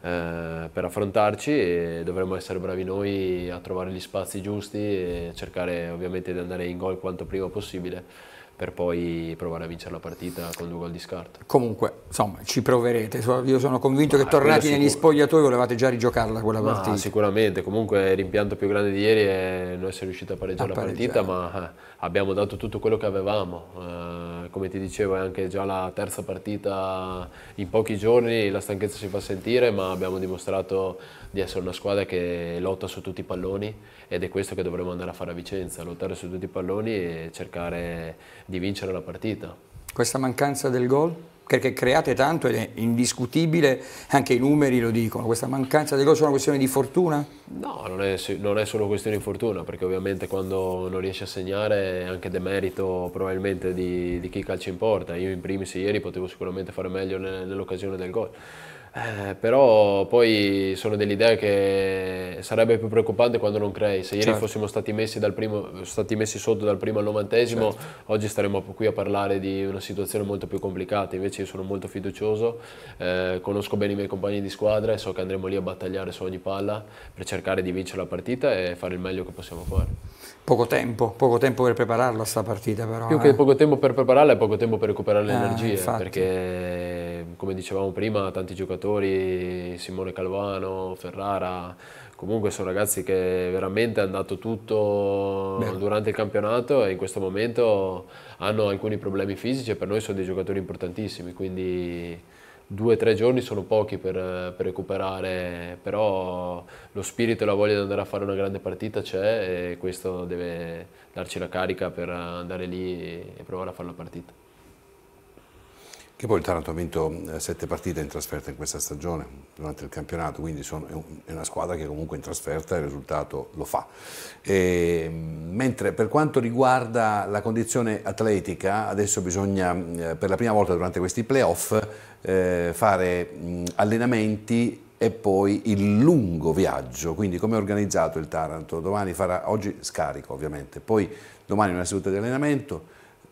eh, per affrontarci e dovremmo essere bravi noi a trovare gli spazi giusti e cercare ovviamente di andare in gol quanto prima possibile per poi provare a vincere la partita con due gol di scarto. Comunque, insomma, ci proverete. Io sono convinto Ma che tornati negli spogliatoi volevate già rigiocarla quella partita. sicuramente, comunque il rimpianto più grande di ieri è non essere riuscito a pareggiare a la partita, ma eh, abbiamo dato tutto quello che avevamo. Eh, come ti dicevo, è anche già la terza partita in pochi giorni, la stanchezza si fa sentire, ma abbiamo dimostrato di essere una squadra che lotta su tutti i palloni ed è questo che dovremmo andare a fare a Vicenza, lottare su tutti i palloni e cercare di vincere la partita. Questa mancanza del gol? Perché create tanto ed è indiscutibile, anche i numeri lo dicono, questa mancanza del gol è una questione di fortuna? No, non è, non è, solo questione di fortuna, perché ovviamente quando non riesci a segnare è anche demerito probabilmente di, di chi calcia in porta. Io in primis ieri potevo sicuramente fare meglio nell'occasione del gol eh, però poi sono dell'idea che sarebbe più preoccupante quando non crei. Se ieri certo. fossimo stati messi, primo, stati messi, sotto dal primo al novantesimo, certo. oggi staremmo qui a parlare di una situazione molto più complicata. Invece io sono molto fiducioso, eh, conosco bene i miei compagni di squadra e so che andremo lì a battagliare su ogni palla per cercare di vincere la partita e fare il meglio che possiamo fare. Poco tempo, poco tempo per prepararla sta partita però. Più eh. che poco tempo per prepararla è poco tempo per recuperare le eh, energie, infatti. perché come dicevamo prima tanti giocatori, Simone Calvano, Ferrara, comunque sono ragazzi che veramente hanno dato tutto Beh. durante il campionato e in questo momento hanno alcuni problemi fisici e per noi sono dei giocatori importantissimi, quindi due o tre giorni sono pochi per, per, recuperare, però lo spirito e la voglia di andare a fare una grande partita c'è e questo deve darci la carica per andare lì e provare a fare la partita. Che poi il Taranto ha vinto eh, sette partite in trasferta in questa stagione, durante il campionato, quindi sono, è una squadra che comunque in trasferta il risultato lo fa. E, ehm, mentre per quanto riguarda la condizione atletica, adesso bisogna mm, eh, per la prima volta durante questi playoff eh, fare mm, allenamenti e poi il lungo viaggio, quindi come è organizzato il Taranto? Domani farà, oggi scarico ovviamente, poi domani una seduta di allenamento,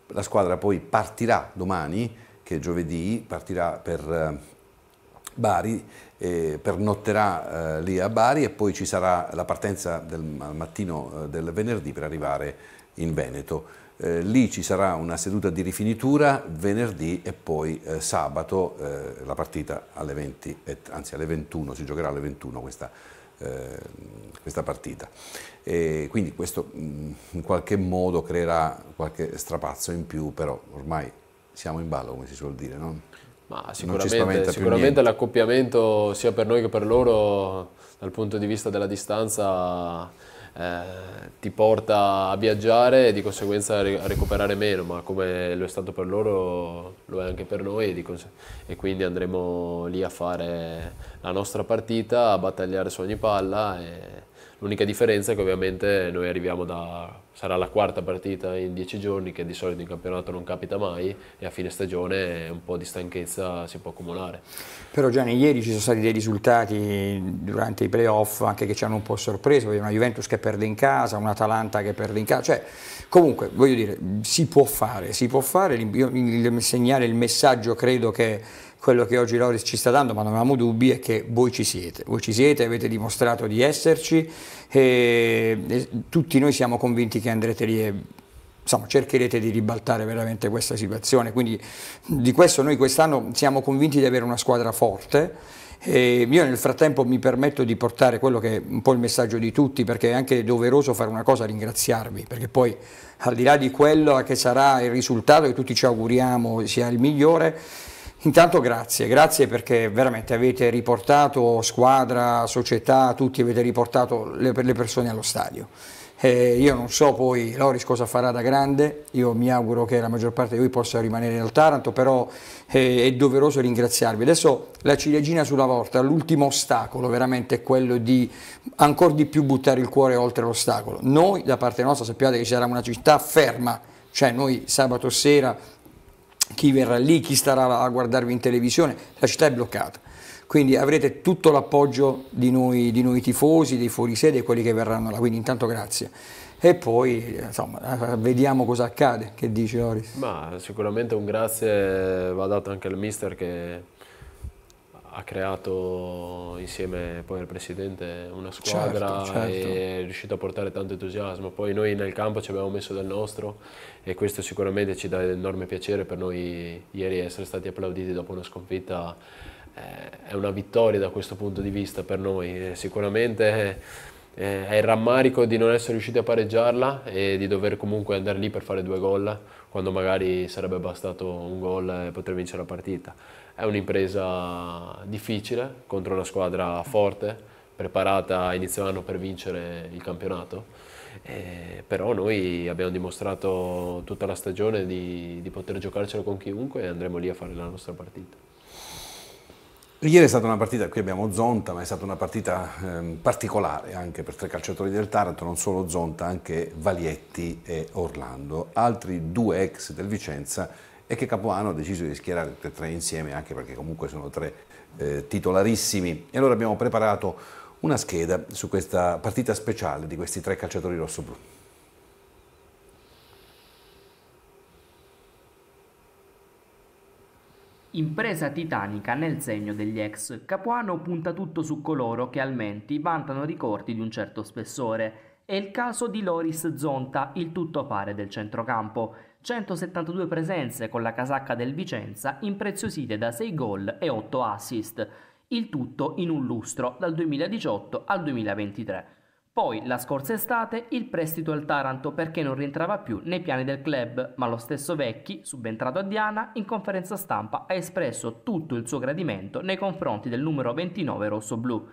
la squadra poi partirà domani, che è giovedì, partirà per eh, Bari, eh, pernotterà eh, lì a Bari e poi ci sarà la partenza del mattino eh, del venerdì per arrivare in Veneto. Eh, lì ci sarà una seduta di rifinitura venerdì e poi eh, sabato eh, la partita alle 20, anzi alle 21, si giocherà alle 21 questa questa partita. E quindi questo mm, in qualche modo creerà qualche strapazzo in più, però ormai siamo in ballo, come si suol dire. No? Ma sicuramente, sicuramente l'accoppiamento sia per noi che per loro dal punto di vista della distanza eh, ti porta a viaggiare e di conseguenza a recuperare meno, ma come lo è stato per loro lo è anche per noi e, e quindi andremo lì a fare la nostra partita, a battagliare su ogni palla. E, L'unica differenza è che ovviamente noi arriviamo da, sarà la quarta partita in dieci giorni, che di solito in campionato non capita mai, e a fine stagione un po' di stanchezza si può accumulare. Però Gianni, ieri ci sono stati dei risultati durante i playoff anche che ci hanno un po' sorpreso, una Juventus che perde in casa, un Atalanta che perde in casa, cioè comunque voglio dire, si può fare, si può fare, il, il, il, il messaggio credo che quello che oggi Loris ci sta dando, ma non avevamo dubbi, è che voi ci siete. Voi ci siete, avete dimostrato di esserci e, e tutti noi siamo convinti che andrete lì e insomma, cercherete di ribaltare veramente questa situazione. Quindi di questo noi quest'anno siamo convinti di avere una squadra forte. E io nel frattempo mi permetto di portare quello che è un po' il messaggio di tutti, perché è anche doveroso fare una cosa, ringraziarvi, perché poi al di là di quello che sarà il risultato che tutti ci auguriamo sia il migliore, Intanto grazie, grazie perché veramente avete riportato squadra, società, tutti avete riportato le, persone allo stadio. Eh, io non so poi Loris cosa farà da grande, io mi auguro che la maggior parte di voi possa rimanere al Taranto, però eh, è doveroso ringraziarvi. Adesso la ciliegina sulla volta, l'ultimo ostacolo veramente è quello di ancora di più buttare il cuore oltre l'ostacolo. Noi da parte nostra sappiate che ci sarà una città ferma, cioè noi sabato sera chi verrà lì, chi starà a guardarvi in televisione, la città è bloccata. Quindi avrete tutto l'appoggio di, di noi, tifosi, dei fuorisede e quelli che verranno là. Quindi intanto grazie. E poi insomma, vediamo cosa accade. Che dice Oris? Ma sicuramente un grazie va dato anche al mister che ha creato insieme poi al presidente una certo, squadra certo, certo. e è riuscito a portare tanto entusiasmo. Poi noi nel campo ci abbiamo messo del nostro e questo sicuramente ci dà enorme piacere per noi ieri essere stati applauditi dopo una sconfitta. Eh, è una vittoria da questo punto di vista per noi. Eh, sicuramente eh, è il rammarico di non essere riusciti a pareggiarla e di dover comunque andare lì per fare due gol quando magari sarebbe bastato un gol e poter vincere la partita. È un'impresa difficile contro una squadra forte, preparata a inizio anno per vincere il campionato. Eh, però noi abbiamo dimostrato tutta la stagione di, di poter giocarcelo con chiunque e andremo lì a fare la nostra partita. Ieri è stata una partita, qui abbiamo Zonta, ma è stata una partita eh, particolare anche per tre calciatori del Taranto, non solo Zonta, anche Valietti e Orlando. Altri due ex del Vicenza e che Capuano ha deciso di schierare tutte e tre insieme, anche perché comunque sono tre eh, titolarissimi. E allora abbiamo preparato una scheda su questa partita speciale di questi tre calciatori rossoblù. Impresa titanica nel segno degli ex, Capuano punta tutto su coloro che almenti vantano ricordi di un certo spessore. È il caso di Loris Zonta, il tutto pare del centrocampo. 172 presenze con la casacca del Vicenza, impreziosite da 6 gol e 8 assist, il tutto in un lustro dal 2018 al 2023. Poi, la scorsa estate, il prestito al Taranto perché non rientrava più nei piani del club, ma lo stesso Vecchi, subentrato a Diana, in conferenza stampa ha espresso tutto il suo gradimento nei confronti del numero 29 rosso-blu.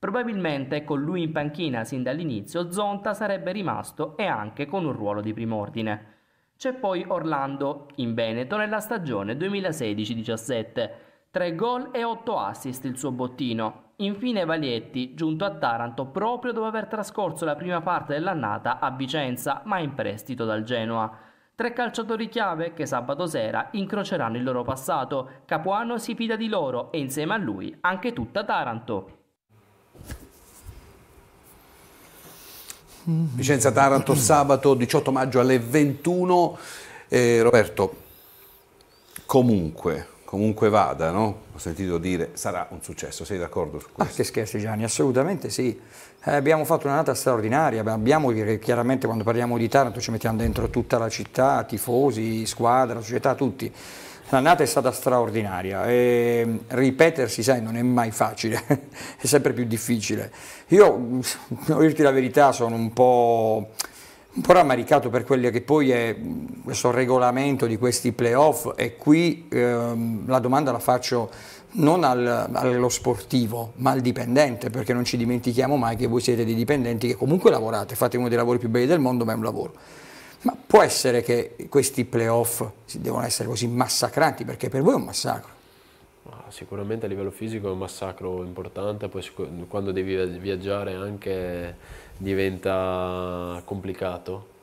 Probabilmente con lui in panchina sin dall'inizio Zonta sarebbe rimasto e anche con un ruolo di prim'ordine. C'è poi Orlando, in Veneto, nella stagione 2016-17. 3 gol e 8 assist il suo bottino. Infine Valietti, giunto a Taranto proprio dopo aver trascorso la prima parte dell'annata a Vicenza, ma in prestito dal Genoa. Tre calciatori chiave che sabato sera incroceranno il loro passato. Capuano si fida di loro e insieme a lui anche tutta Taranto. Vicenza-Taranto sabato 18 maggio alle 21. Eh, Roberto, comunque, comunque vada, no? ho sentito dire, sarà un successo, sei d'accordo su ah, questo? Ah, che scherzi Gianni, assolutamente sì. Eh, abbiamo fatto una data straordinaria, abbiamo chiaramente quando parliamo di Taranto ci mettiamo dentro tutta la città, tifosi, squadra, società, tutti. L'annata è stata straordinaria e ripetersi, sai, non è mai facile, è sempre più difficile. Io, devo dirti la verità, sono un po', un po', rammaricato per quello che poi è questo regolamento di questi playoff e qui ehm, la domanda la faccio non al, allo sportivo ma al dipendente perché non ci dimentichiamo mai che voi siete dei dipendenti che comunque lavorate, fate uno dei lavori più belli del mondo ma è un lavoro. Ma può essere che questi playoff devono essere così massacranti, perché per voi è un massacro. Sicuramente a livello fisico è un massacro importante, poi quando devi viaggiare anche diventa complicato,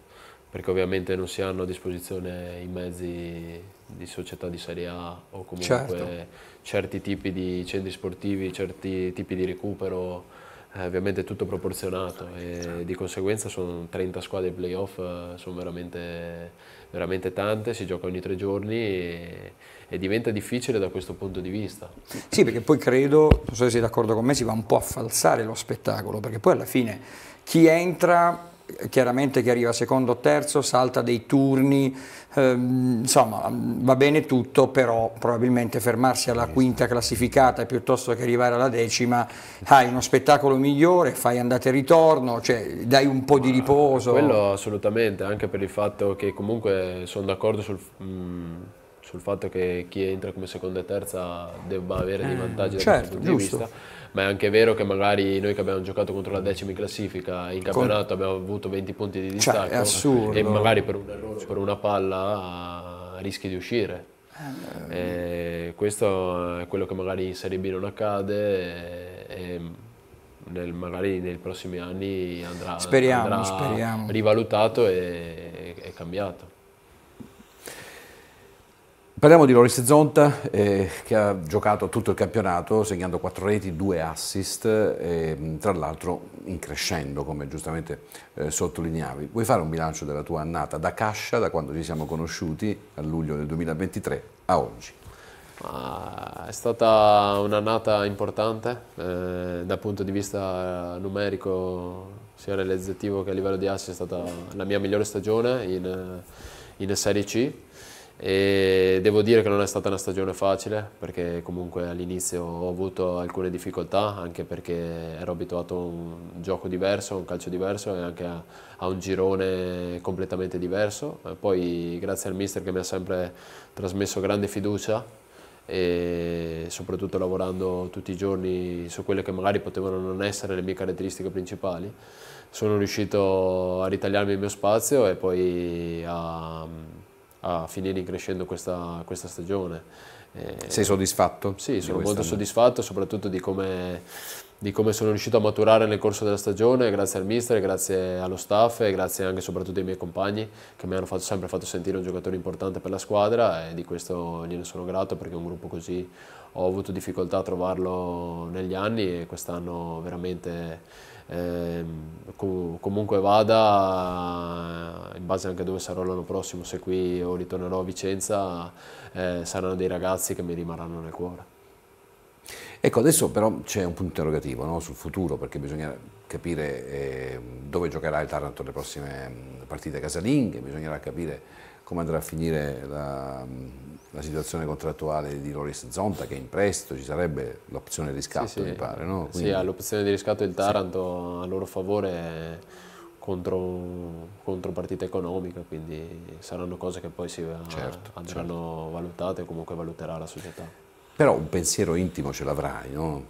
perché ovviamente non si hanno a disposizione i mezzi di società di Serie A o comunque certo. certi tipi di centri sportivi, certi tipi di recupero eh, ovviamente è tutto proporzionato e di conseguenza sono 30 squadre playoff, eh, sono veramente, veramente, tante, si gioca ogni tre giorni e, e, diventa difficile da questo punto di vista. Sì, perché poi credo, non so se sei d'accordo con me, si va un po' a falsare lo spettacolo, perché poi alla fine chi entra chiaramente chi arriva secondo o terzo salta dei turni, ehm, insomma va bene tutto, però probabilmente fermarsi alla quinta classificata piuttosto che arrivare alla decima, hai uno spettacolo migliore, fai andata e ritorno, cioè dai un po' di riposo. Quello assolutamente, anche per il fatto che comunque sono d'accordo sul... Mh, mm, sul fatto che chi entra come seconda e terza debba avere dei eh, vantaggi eh, da certo, questo punto giusto. di vista ma è anche vero che magari noi che abbiamo giocato contro la decima in classifica in campionato Con... abbiamo avuto 20 punti di distacco cioè, è assurdo. e magari per un errore, per una palla ah, rischi di uscire. Eh, eh, questo è quello che magari in Serie B non accade e, e nel, magari nei prossimi anni andrà, speriamo, andrà speriamo. rivalutato e, e cambiato. Parliamo di Loris Zonta eh, che ha giocato tutto il campionato segnando quattro reti, due assist, eh, tra l'altro in crescendo come giustamente eh, sottolineavi. Vuoi fare un bilancio della tua annata da Cascia, da quando ci siamo conosciuti a luglio del 2023 a oggi? Ah, è stata un'annata importante eh, dal punto di vista numerico sia realizzativo che a livello di assist è stata la mia migliore stagione in, eh, in Serie C e devo dire che non è stata una stagione facile perché comunque all'inizio ho avuto alcune difficoltà anche perché ero abituato a un gioco diverso, a un calcio diverso e anche a, a un girone completamente diverso. E poi grazie al mister che mi ha sempre trasmesso grande fiducia e soprattutto lavorando tutti i giorni su quelle che magari potevano non essere le mie caratteristiche principali, sono riuscito a ritagliarmi il mio spazio e poi a a finire crescendo questa, questa stagione. Eh, Sei soddisfatto? Sì, sono molto soddisfatto soprattutto di come, di come, sono riuscito a maturare nel corso della stagione, grazie al mister, grazie allo staff e grazie anche e soprattutto ai miei compagni che mi hanno fatto, sempre fatto sentire un giocatore importante per la squadra e di questo gliene sono grato perché un gruppo così ho avuto difficoltà a trovarlo negli anni e quest'anno veramente eh, comunque vada, eh, in base anche a dove sarò l'anno prossimo, se qui o ritornerò a Vicenza, eh, saranno dei ragazzi che mi rimarranno nel cuore. Ecco, adesso però c'è un punto interrogativo no? sul futuro, perché bisogna capire eh, dove giocherà il Taranto le prossime mm, partite casalinghe, bisognerà capire come andrà a finire la, mm, la situazione contrattuale di Loris Zonta che in presto ci sarebbe l'opzione di riscatto sì, sì. mi pare no? Quindi... sì l'opzione di riscatto il Taranto sì. a loro favore contro, contro, partita economica quindi saranno cose che poi si eh, certo, andranno certo. valutate o comunque valuterà la società però un pensiero intimo ce l'avrai, no?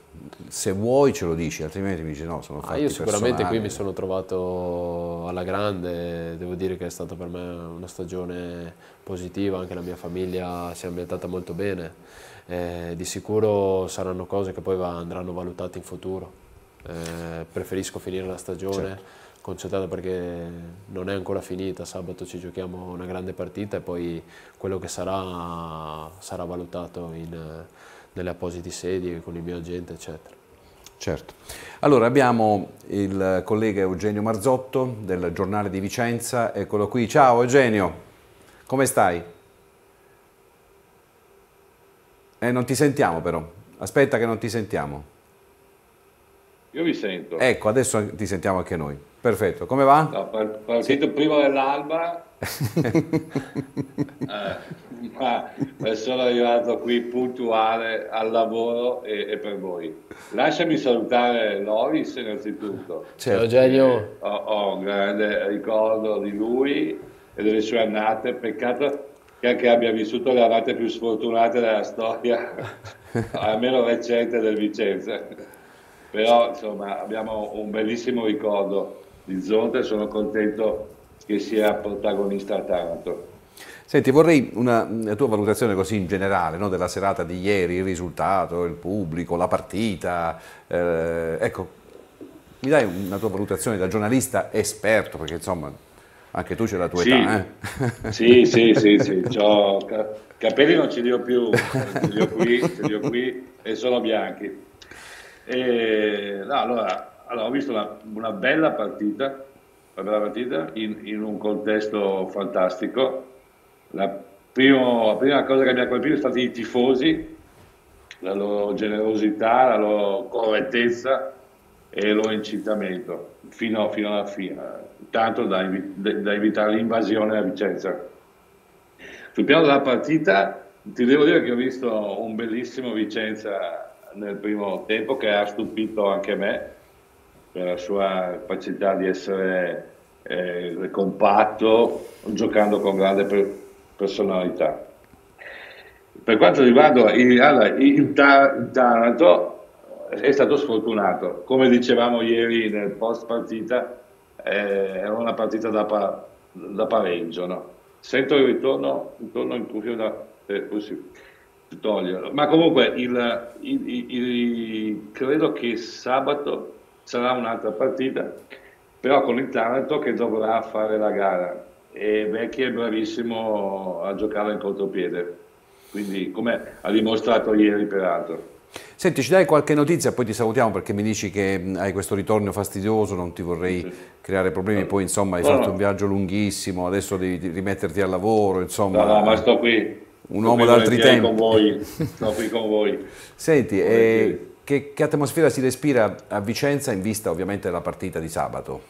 Se vuoi ce lo dici, altrimenti mi dici no, sono ah, fatti ah, Io sicuramente personali. qui mi sono trovato alla grande, devo dire che è stata per me una stagione positiva, anche la mia famiglia si è ambientata molto bene. Eh, di sicuro saranno cose che poi andranno valutate in futuro. Eh, preferisco finire la stagione. Certo concentrato perché non è ancora finita, sabato ci giochiamo una grande partita e poi quello che sarà sarà valutato in, nelle appositi sedi con il mio agente eccetera. Certo. Allora abbiamo il collega Eugenio Marzotto del giornale di Vicenza, eccolo qui. Ciao Eugenio, come stai? Eh, non ti sentiamo però, aspetta che non ti sentiamo. Io vi sento. Ecco, adesso ti sentiamo anche noi. Perfetto, come va? No, partito sì. prima dell'alba, eh, ma, sono arrivato qui puntuale al lavoro e, e per voi. Lasciami salutare Loris innanzitutto. Certo. Ciao Eugenio. Ho, ho, un grande ricordo di lui e delle sue annate, peccato che anche abbia vissuto le annate più sfortunate della storia, almeno recente del Vicenza. Però insomma abbiamo un bellissimo ricordo di Zonta e sono contento che sia protagonista a Taranto. Senti, vorrei una, una tua valutazione così in generale no, della serata di ieri, il risultato, il pubblico, la partita. Eh, ecco, mi dai una tua valutazione da giornalista esperto, perché insomma anche tu c'è la tua sì. età. Eh? Sì, sì, sì, sì. capelli non ce li ho più, ce li ho qui, ce li ho qui e sono bianchi. E, no, allora, allora, ho visto una, una, bella partita, una bella partita in, in un contesto fantastico. La, primo, la, prima cosa che mi ha colpito è stati i tifosi, la loro generosità, la loro correttezza e il loro incitamento fino, fino alla fine, tanto da, da evitare l'invasione a Vicenza. Sul piano della partita, ti devo dire che ho visto un bellissimo Vicenza nel primo tempo che ha stupito anche me per la sua capacità di essere eh, compatto, giocando con grande per- personalità. Per quanto riguarda il, allora, il, tar- il Taranto, è stato sfortunato. Come dicevamo ieri nel post partita, eh, era una partita da, pa- da pareggio. No? Sento il ritorno, ritorno in cuffia da... Eh, oh toglierlo. Ma comunque il, il, credo che sabato sarà un'altra partita, però con il Taranto che dovrà fare la gara e Vecchi è bravissimo a giocare in contropiede, quindi come ha dimostrato ieri peraltro. Senti, ci dai qualche notizia, poi ti salutiamo perché mi dici che mm, hai questo ritorno fastidioso, non ti vorrei sì. creare problemi, poi insomma hai no, fatto no. un viaggio lunghissimo, adesso devi rimetterti al lavoro, insomma. No, no, ma sto qui. Un sto uomo d'altri tempi. Sto qui con voi. Sto qui con voi. Senti, e che, che, atmosfera si respira a Vicenza in vista ovviamente della partita di sabato?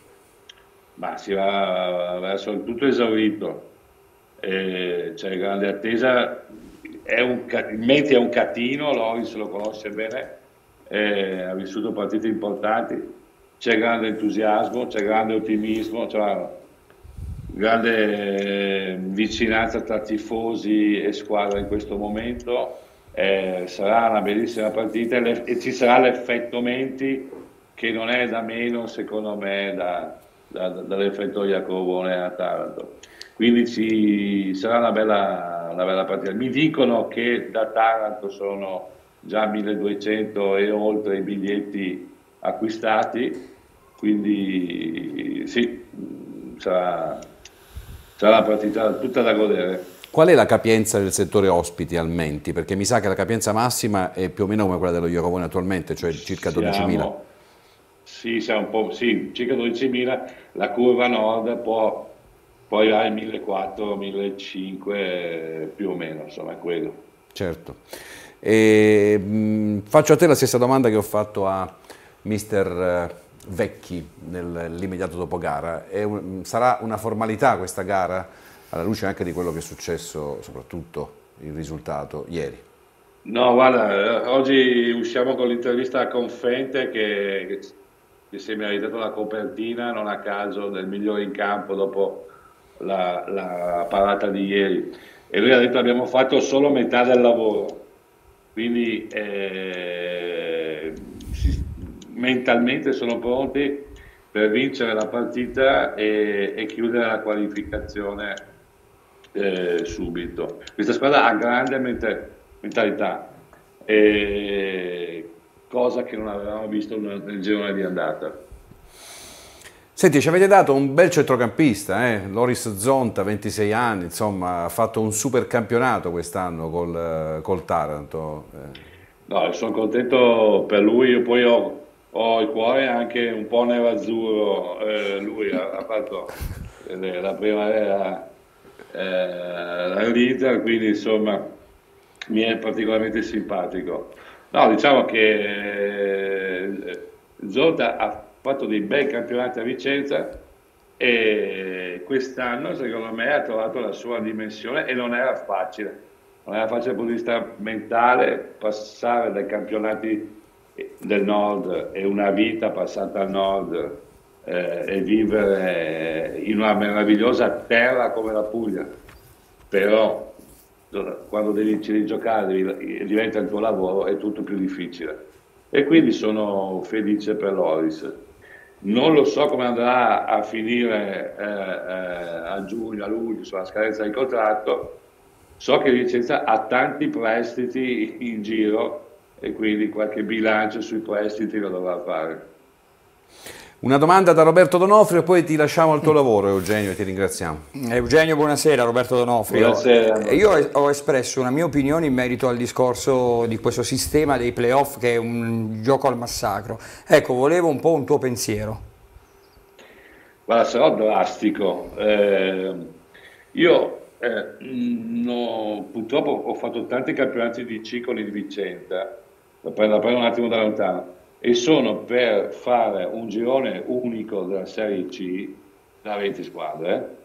Ma si va verso il tutto esaurito, eh, c'è grande attesa, un, il Menti è un catino, Loris lo conosce bene, eh, ha vissuto partite importanti, c'è grande entusiasmo, c'è grande ottimismo, c'è grande eh, vicinanza tra tifosi e squadra in questo momento eh, sarà una bellissima partita e ci sarà l'effetto Menti che non è da meno secondo me da, da, dall'effetto Iacovone a Taranto. Quindi ci, sarà una bella, una bella partita. Mi dicono che da Taranto sono già 1200 e oltre i biglietti acquistati, quindi sì, sarà, sarà una partita tutta da godere. Qual è la capienza del settore ospiti al Menti? Perché mi sa che la capienza massima è più o meno come quella dello Iorovone attualmente, cioè circa 12.000. Sì, sì, circa 12.000. La curva nord può, può arrivare a 1.400-1.500 più o meno, insomma, è quello. Certo. E, mh, mm, faccio a te la stessa domanda che ho fatto a mister... Eh, Vecchi nell'immediato dopo gara. Un, sarà una formalità questa gara? alla luce anche di quello che è successo, soprattutto il risultato ieri. No, guarda, eh, oggi usciamo con l'intervista a Confente che, che si è meritato la copertina, non a caso, del migliore in campo dopo la, la parata di ieri. E lui ha detto abbiamo fatto solo metà del lavoro, quindi eh, mentalmente sono pronti per vincere la partita e, e chiudere la qualificazione eh, subito. Questa squadra ha grande mentalità, eh, cosa che non avevamo visto nel girone di andata. Senti, ci avete dato un bel centrocampista, eh? Loris Zonta, 26 anni, insomma, ha fatto un super campionato quest'anno col, col Taranto. Eh. No, sono contento per lui, io poi ho, ho il cuore anche un po' nerazzurro, eh, lui ha, ha fatto eh, la primavera eh, la leader, quindi insomma mi è particolarmente simpatico. No, diciamo che eh, Zonta ha fatto dei bei campionati a Vicenza e quest'anno secondo me ha trovato la sua dimensione e non era facile. Non era facile dal punto di vista mentale passare dai campionati del nord e una vita passata al nord eh, e vivere in una meravigliosa terra come la Puglia, però quando devi, ci devi giocare devi, diventa il tuo lavoro, è tutto più difficile. E quindi sono felice per Loris. Non lo so come andrà a finire eh, eh, a giugno, a luglio, sulla scadenza del contratto. So che Vicenza ha tanti prestiti in giro e quindi qualche bilancio sui prestiti lo dovrà fare. Una domanda da Roberto Donofrio e poi ti lasciamo al tuo mm. lavoro Eugenio e ti ringraziamo. Eugenio, buonasera, Roberto Donofrio. Buonasera. Eh, io ho espresso una mia opinione in merito al discorso di questo sistema dei playoff che è un gioco al massacro. Ecco, volevo un po' un tuo pensiero. Guarda, sarò drastico. Eh, io eh, mm, no, purtroppo ho fatto tanti campionati di C con il Vicenza, la prendo, la prendo un attimo da lontano e sono per fare un girone unico della Serie C da 20 squadre,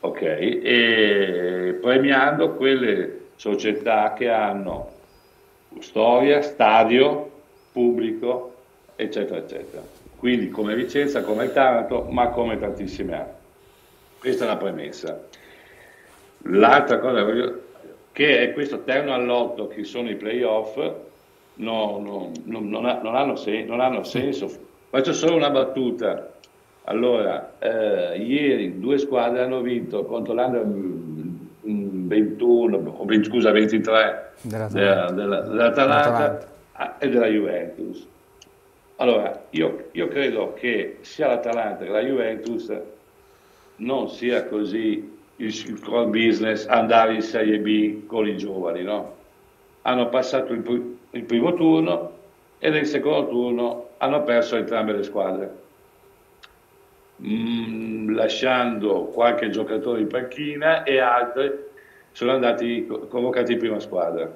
ok? E premiando quelle società che hanno storia, stadio, pubblico, eccetera, eccetera. Quindi come Vicenza, come Taranto, ma come tantissime altre. Questa è la premessa. L'altra cosa che è questo terno all'otto che sono i playoff, no, no, non, ha, non, hanno sen- non, hanno senso. Faccio solo una battuta. Allora, eh, ieri due squadre hanno vinto contro l'Andrea 21, 20, scusa 23 dell'Atalanta, della, della, e della Juventus. Allora, io, io, credo che sia l'Atalanta che la Juventus non sia così il, il core business andare in Serie B con i giovani, no? Hanno passato il, il primo turno e nel secondo turno hanno perso entrambe le squadre, mm, lasciando qualche giocatore in panchina e altri sono andati convocati in prima squadra,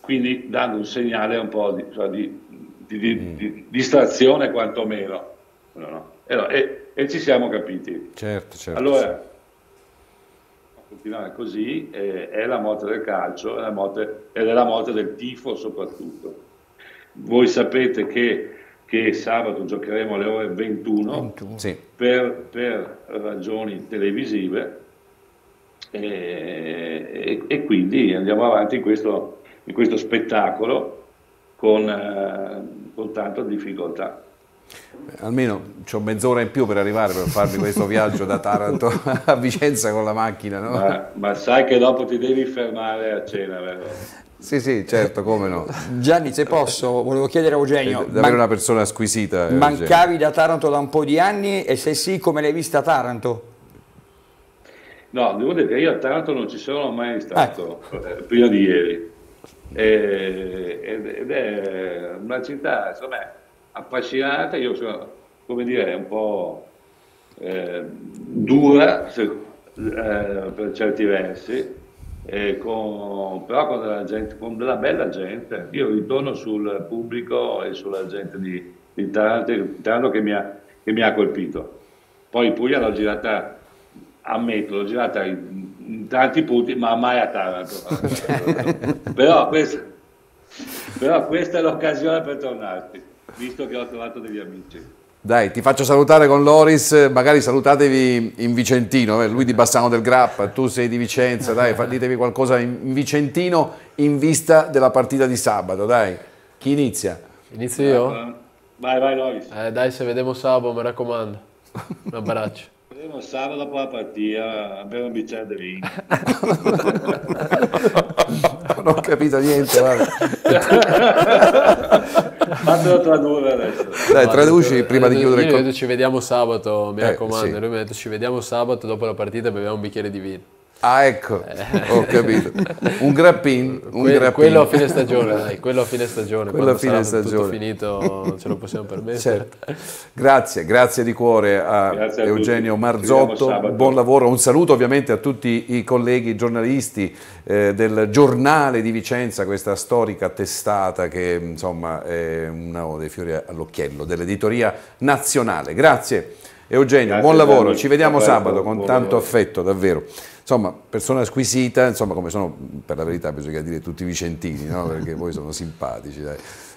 quindi dando un segnale un po' di, cioè di, di, mm. di distrazione quantomeno. No, eh no. E, e, ci siamo capiti. Certo, certo. Allora, sì continuare così eh, è la morte del calcio è morte, ed è la morte del tifo soprattutto. Voi sapete che, che sabato giocheremo alle ore 21, 21. Per, per, ragioni televisive e, e, e, quindi andiamo avanti in questo, in questo spettacolo con, eh, con tanta difficoltà. Almeno ho mezz'ora in più per arrivare per farmi questo viaggio da Taranto a Vicenza con la macchina. No? Ma, ma, sai che dopo ti devi fermare a cena, vero? Sì, sì, certo, come no. Gianni, se posso, volevo chiedere a Eugenio. È davvero una persona squisita. Eh, mancavi da Taranto da un po' di anni e se sì, come l'hai vista Taranto? No, devo dire che io a Taranto non ci sono mai stato ecco. eh. prima di ieri. ed è una città, insomma appassionata, io sono, come dire, un po' eh, dura se, eh, per certi versi, eh, con, però con della, gente, con della, bella gente. Io ritorno sul pubblico e sulla gente di, di Taranto, che mi, che mi ha colpito. Poi Puglia l'ho girata, ammetto, l'ho girata in, in tanti punti, ma mai a Taranto. però, questa, però questa è l'occasione per tornarti visto che ho trovato degli amici. Dai, ti faccio salutare con Loris, eh, magari salutatevi in Vicentino, eh? lui di Bassano del Grappa, tu sei di Vicenza, dai, ditevi qualcosa in Vicentino in vista della partita di sabato, dai. Chi inizia? Inizio io? Vai, vai Loris. Eh, dai, se vediamo sabato, mi raccomando. Un abbraccio. vediamo sabato dopo la partita, abbiamo un bicchiere di vino. non ho capito niente, guarda. Fatelo tradurre adesso. Dai, traduci prima di chiudere il co- Ci vediamo sabato, mi eh, raccomando. Sì. Lui mi ha detto ci vediamo sabato dopo la partita beviamo un bicchiere di vino. Ah, ecco, ho capito. Un grappin, un que- grappin. Quello a fine stagione, dai, quello a fine stagione. Quello a fine stagione. finito, ce lo possiamo permettere. Certo. Grazie, grazie di cuore a, a Eugenio Marzotto. Buon lavoro, un saluto ovviamente a tutti i colleghi giornalisti eh, del Giornale di Vicenza, questa storica testata che insomma è uno dei fiori all'occhiello dell'editoria nazionale. Grazie. Eugenio, Grazie buon lavoro, ci vediamo sabato con tanto affetto, davvero insomma, persona squisita, insomma, come sono per la verità bisogna dire tutti i vicentini, no? perché voi sono simpatici. Dai.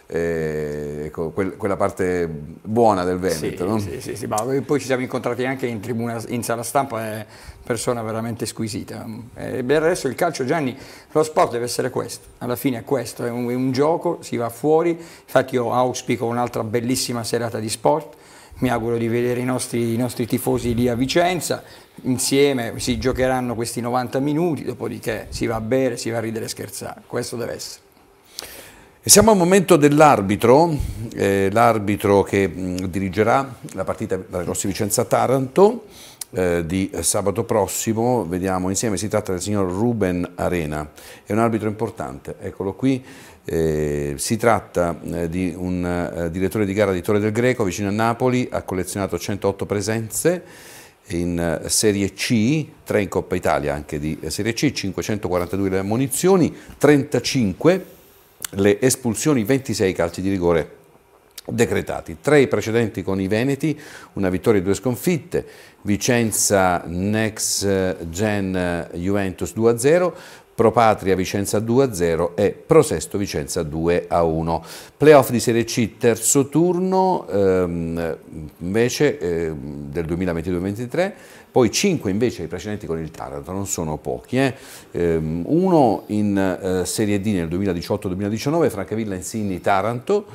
Eh, ecco, quel, quella parte buona del Veneto. Sì, no? sì, sì, sì, ma poi ci siamo incontrati anche in, tribuna, in sala stampa, è eh, persona veramente squisita. Eh, e eh, per adesso il calcio, Gianni, lo sport deve essere questo, alla fine è questo, è un, è un gioco, si va fuori, infatti io auspico un'altra bellissima serata di sport, mi auguro di vedere i nostri, i nostri tifosi lì a Vicenza, insieme si giocheranno questi 90 minuti, dopodiché si va a bere, si va a ridere e scherzare, questo deve essere. E siamo al momento dell'arbitro, eh, l'arbitro che mh, mm, dirigerà la partita della Rossi Vicenza Taranto eh, di sabato prossimo, vediamo insieme, si tratta del signor Ruben Arena, è un arbitro importante, eccolo qui, eh, si tratta eh, di un eh, direttore di gara di Torre del Greco vicino a Napoli, ha collezionato 108 presenze, in eh, Serie C, 3 in Coppa Italia anche di eh, Serie C, 542 le ammunizioni, 35 le espulsioni, 26 calci di rigore decretati. Tre i precedenti con i Veneti, una vittoria e due sconfitte, Vicenza Next Gen eh, Juventus 2-0, Pro Patria Vicenza 2-0 e Pro Sesto Vicenza 2-1. Playoff di Serie C terzo turno ehm, invece ehm, del 2022-23, poi 5 invece i precedenti con il Taranto, non sono pochi. Eh. Ehm, uno in eh, Serie D nel 2018-2019, Francavilla Insigni Taranto,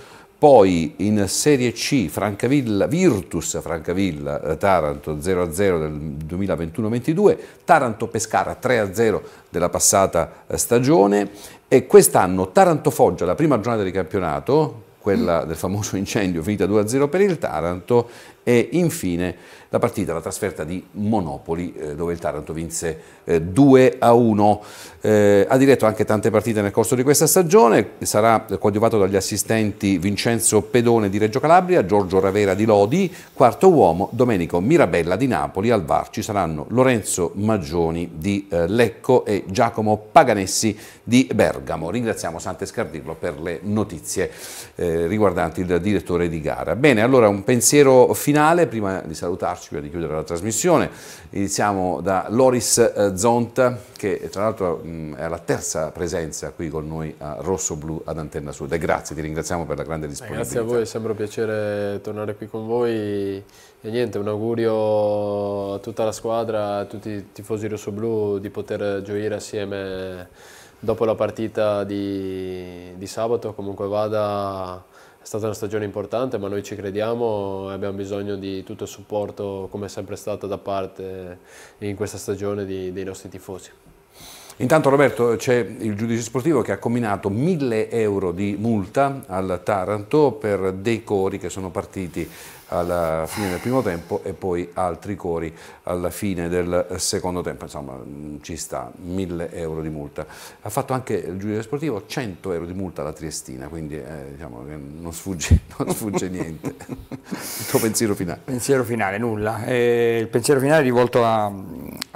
poi in Serie C Francavilla, Virtus Francavilla eh, Taranto 0-0 del 2021-22, Taranto Pescara 3-0 della passata eh, stagione e quest'anno Taranto Foggia, la prima giornata di campionato, quella del famoso incendio finita 2-0 per il Taranto e infine la partita, la trasferta di Monopoli eh, dove il Taranto vinse eh, 2 a 1. Eh, ha diretto anche tante partite nel corso di questa stagione, sarà coadiuvato dagli assistenti Vincenzo Pedone di Reggio Calabria, Giorgio Ravera di Lodi, quarto uomo Domenico Mirabella di Napoli, al VAR ci saranno Lorenzo Maggioni di eh, Lecco e Giacomo Paganessi di Bergamo. Ringraziamo Sante Scardirlo per le notizie eh, riguardanti il direttore di gara. Bene, allora un pensiero finale finale, prima di salutarci, prima di chiudere la trasmissione, iniziamo da Loris eh, Zonta, che tra l'altro è la terza presenza qui con noi a Rosso Blu ad Antenna Sud. E grazie, ti ringraziamo per la grande eh, disponibilità. Grazie a voi, è sempre un piacere tornare qui con voi. E niente, un augurio a tutta la squadra, a tutti i tifosi rossoblù di poter gioire assieme dopo la partita di, di sabato, comunque vada è stata una stagione importante, ma noi ci crediamo e abbiamo bisogno di tutto il supporto, come è sempre stato da parte in questa stagione, di, dei nostri tifosi. Intanto Roberto c'è il giudice sportivo che ha combinato 1000 euro di multa al Taranto per dei cori che sono partiti alla fine del primo tempo e poi altri cori alla fine del secondo tempo, insomma mm, ci sta 1000 euro di multa. Ha fatto anche il giudice sportivo 100 euro di multa alla Triestina, quindi eh, diciamo che non sfugge, non sfugge niente. il tuo pensiero finale? Pensiero finale, nulla. Eh, il pensiero finale è rivolto a,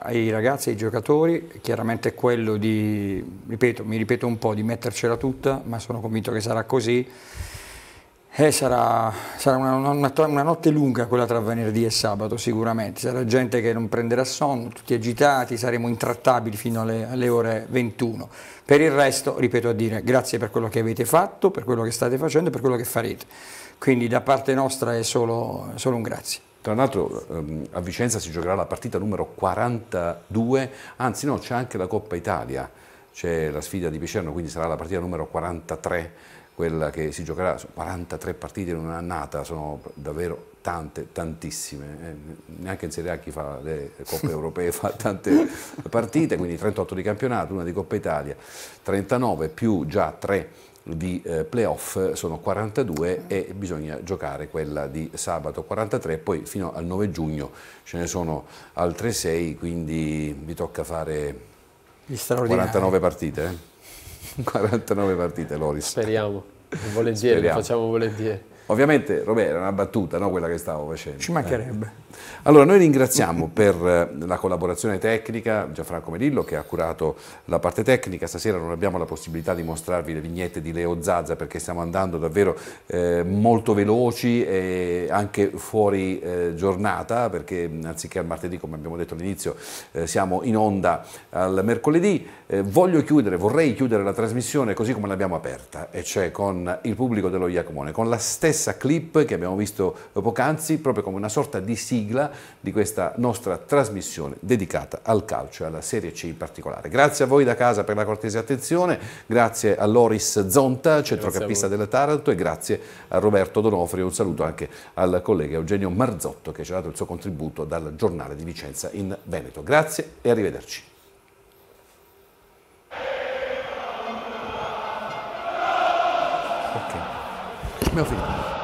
ai ragazzi, ai giocatori, chiaramente è quello di, ripeto, mi ripeto un po', di mettercela tutta, ma sono convinto che sarà così. Eh, sarà, sarà una, una, una, notte lunga quella tra venerdì e sabato sicuramente, sarà gente che non prenderà sonno, tutti agitati, saremo intrattabili fino alle, alle, ore 21. Per il resto, ripeto a dire, grazie per quello che avete fatto, per quello che state facendo e per quello che farete. Quindi da parte nostra è solo, solo un grazie. Tra l'altro ehm, a Vicenza si giocherà la partita numero 42, anzi no, c'è anche la Coppa Italia, c'è la sfida di Picerno, quindi sarà la partita numero 43 quella che si giocherà, sono 43 partite in un'annata, sono davvero tante, tantissime, eh, neanche in Serie A chi fa le coppe europee fa tante partite, quindi 38 di campionato, una di Coppa Italia, 39 più già 3 di eh, playoff sono 42 e bisogna giocare quella di sabato 43 poi fino al 9 giugno ce ne sono altre 6 quindi vi tocca fare 49 partite eh? 49 partite, Loris. Speriamo, volentieri, Speriamo. lo facciamo volentieri. Ovviamente, Robè, era una battuta, no? quella che stavo facendo. Ci mancherebbe. Eh. Allora, noi ringraziamo per eh, la collaborazione tecnica Gianfranco Merillo che ha curato la parte tecnica. Stasera non abbiamo la possibilità di mostrarvi le vignette di Leo Zazza perché stiamo andando davvero eh, molto veloci e anche fuori eh, giornata perché anziché al martedì, come abbiamo detto all'inizio, eh, siamo in onda al mercoledì. Eh, voglio chiudere, vorrei chiudere la trasmissione così come l'abbiamo aperta, e cioè con il pubblico dello Iacomone, con la stessa stessa clip che abbiamo visto poc'anzi, proprio come una sorta di sigla di questa nostra trasmissione dedicata al calcio e alla Serie C in particolare. Grazie a voi da casa per la cortese attenzione, grazie a Loris Zonta, centrocampista della Taranto e grazie a Roberto Donofrio, un saluto anche al collega Eugenio Marzotto che ci ha dato il suo contributo dal giornale di Vicenza in Veneto. Grazie e arrivederci. meu filho.